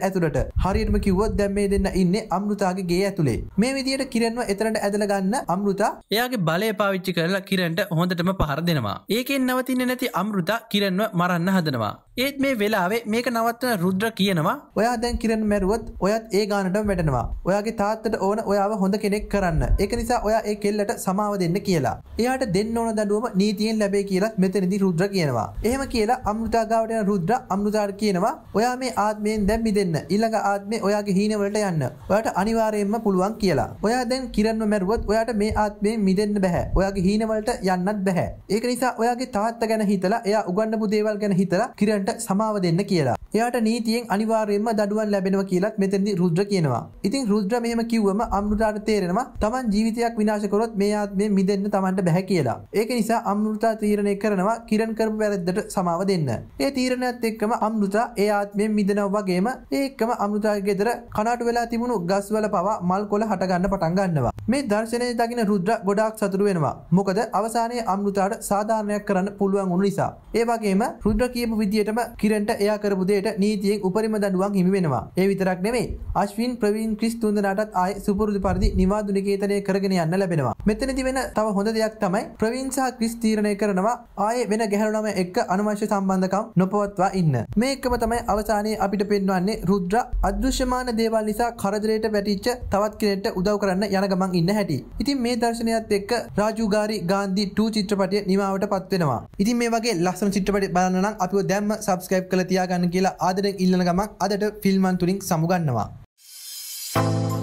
ඇතුළට. හරියටම කිව්වොත් දැන් මේ දෙන්න ඉන්නේ අමෘතාගේ ගේ ඇතුලේ. මේ විදියට කිරන් සුපර්මෑන්ව එතරට ඇදල ගන්න අමෘතා එයාගේ බලය පාවිච්චි කරලා කිරන්ට හොඳටම පහර දෙනවා ඒකෙන් නවතින්න නැති අමෘතා කිරන්ව මරන්න හදනවා ඒත් මේ වෙලාවේ මේක නවත්වන රුද්‍ර කියනවා ඔයා දැන් කිරන් මැරුවත් ඔයත් ඒ ගානට වැටනවා ඔයාගේ තාත්තට ඕන ඔයාව හොඳ කෙනෙක් කරන්න එක නිසා ඔයා ඒ කෙල්ලට සමාව දෙන්න කියලා එයාට දෙන්න ඕන දඩුවම නීතියෙන් ලැබේ කියලත් මෙතනදි රුද්‍ර කියනවා එහෙම කියලා අමෘතාගාවට යන රුද්‍ර අමෘතාට කියනවා ඔයා මේ ආත්මයෙන් දැම්මි දෙන්න ඉළඟ ආත්මේ ඔයාගේ හීනවලට යන්න ඔයාට අනිවාරයෙන්ම පුළුවන් කියලා ඔයා දැන් දැන් කිරන්න මැරුවත් ඔයාට මේ ආත්මේ මිදෙන්න බැහැ. ඔයාගේ හීනවලට යන්නත් බැහැ. ඒක නිසා ඔයාගේ තාත්තා ගැන හිතලා එයා උගන්වපු දේවල් ගැන හිතලා කිරන්ට සමාව දෙන්න කියලා. එයාට නීතියෙන් අනිවාර්යයෙන්ම දඩුවම් ලැබෙනවා කියලත් මෙතෙන්දි රුද්‍ර කියනවා. ඉතින් රුද්‍ර මෙහෙම කිව්වම අමෘතාට තේරෙනවා Taman ජීවිතයක් විනාශ කරොත් මේ ආත්මේ මිදෙන්න Tamanට බැහැ කියලා. ඒක නිසා අමෘතා තීරණය කරනවා කිරන් කරපු වැරද්දට සමාව දෙන්න. ඒ තීරණයත් එක්කම අමෘතා ඒ ආත්මයෙන් මිදෙනවා වගේම ඒ එක්කම අමෘතාගේ ගෙදර කනට වෙලා තිබුණු ගස්වල පවා මල් කොළ හටගන්න පටන් ගන්නවා. ගන්නවා. මේ දර්ශනය දකින රුද්‍ර ගොඩාක් සතුරු වෙනවා. මොකද අවසානයේ අමෘතාට සාධාරණයක් කරන්න පුළුවන් වුණු නිසා. ඒ වගේම රුද්‍ර කියපු විදියටම කිරන්ට එයා කරපු දෙයට නීතියෙන් උපරිම දඬුවම් හිමි වෙනවා. ඒ විතරක් නෙමෙයි. අශ්වින් ප්‍රවීන් ක්‍රිස් තුන් දෙනාටත් ආයේ සුපුරුදු පරිදි නිවාදු නිකේතනය කරගෙන යන්න ලැබෙනවා. මෙතනදි වෙන තව හොඳ දෙයක් තමයි ප්‍රවීන් සහ ක්‍රිස් තීරණය කරනවා ආයේ වෙන ගැහැණු නම එක්ක අනවශ්‍ය සම්බන්ධකම් නොපවත්වා ඉන්න. මේ එකම තමයි අවසානයේ අපිට පෙන්වන්නේ රුද්‍ර අදෘශ්‍යමාන දේවල් නිසා කරදරයට වැටිච්ච තවත් කෙනෙක්ට උදව් කරන්න යන ගමන් ඉන්න හැටි. ඉතින් මේ දර්ශනයත් එක්ක රාජුගාරි ගාන්ධි 2 චිත්‍රපටය නිමාවට පත් වෙනවා. ඉතින් මේ වගේ ලස්සන චිත්‍රපටි බලන්න නම් අපිව දැම්ම subscribe කරලා තියාගන්න කියලා ආදරෙන් ඉල්ලන ගමන් අදට ෆිල්මන් තුලින් සමුගන්නවා. Thank you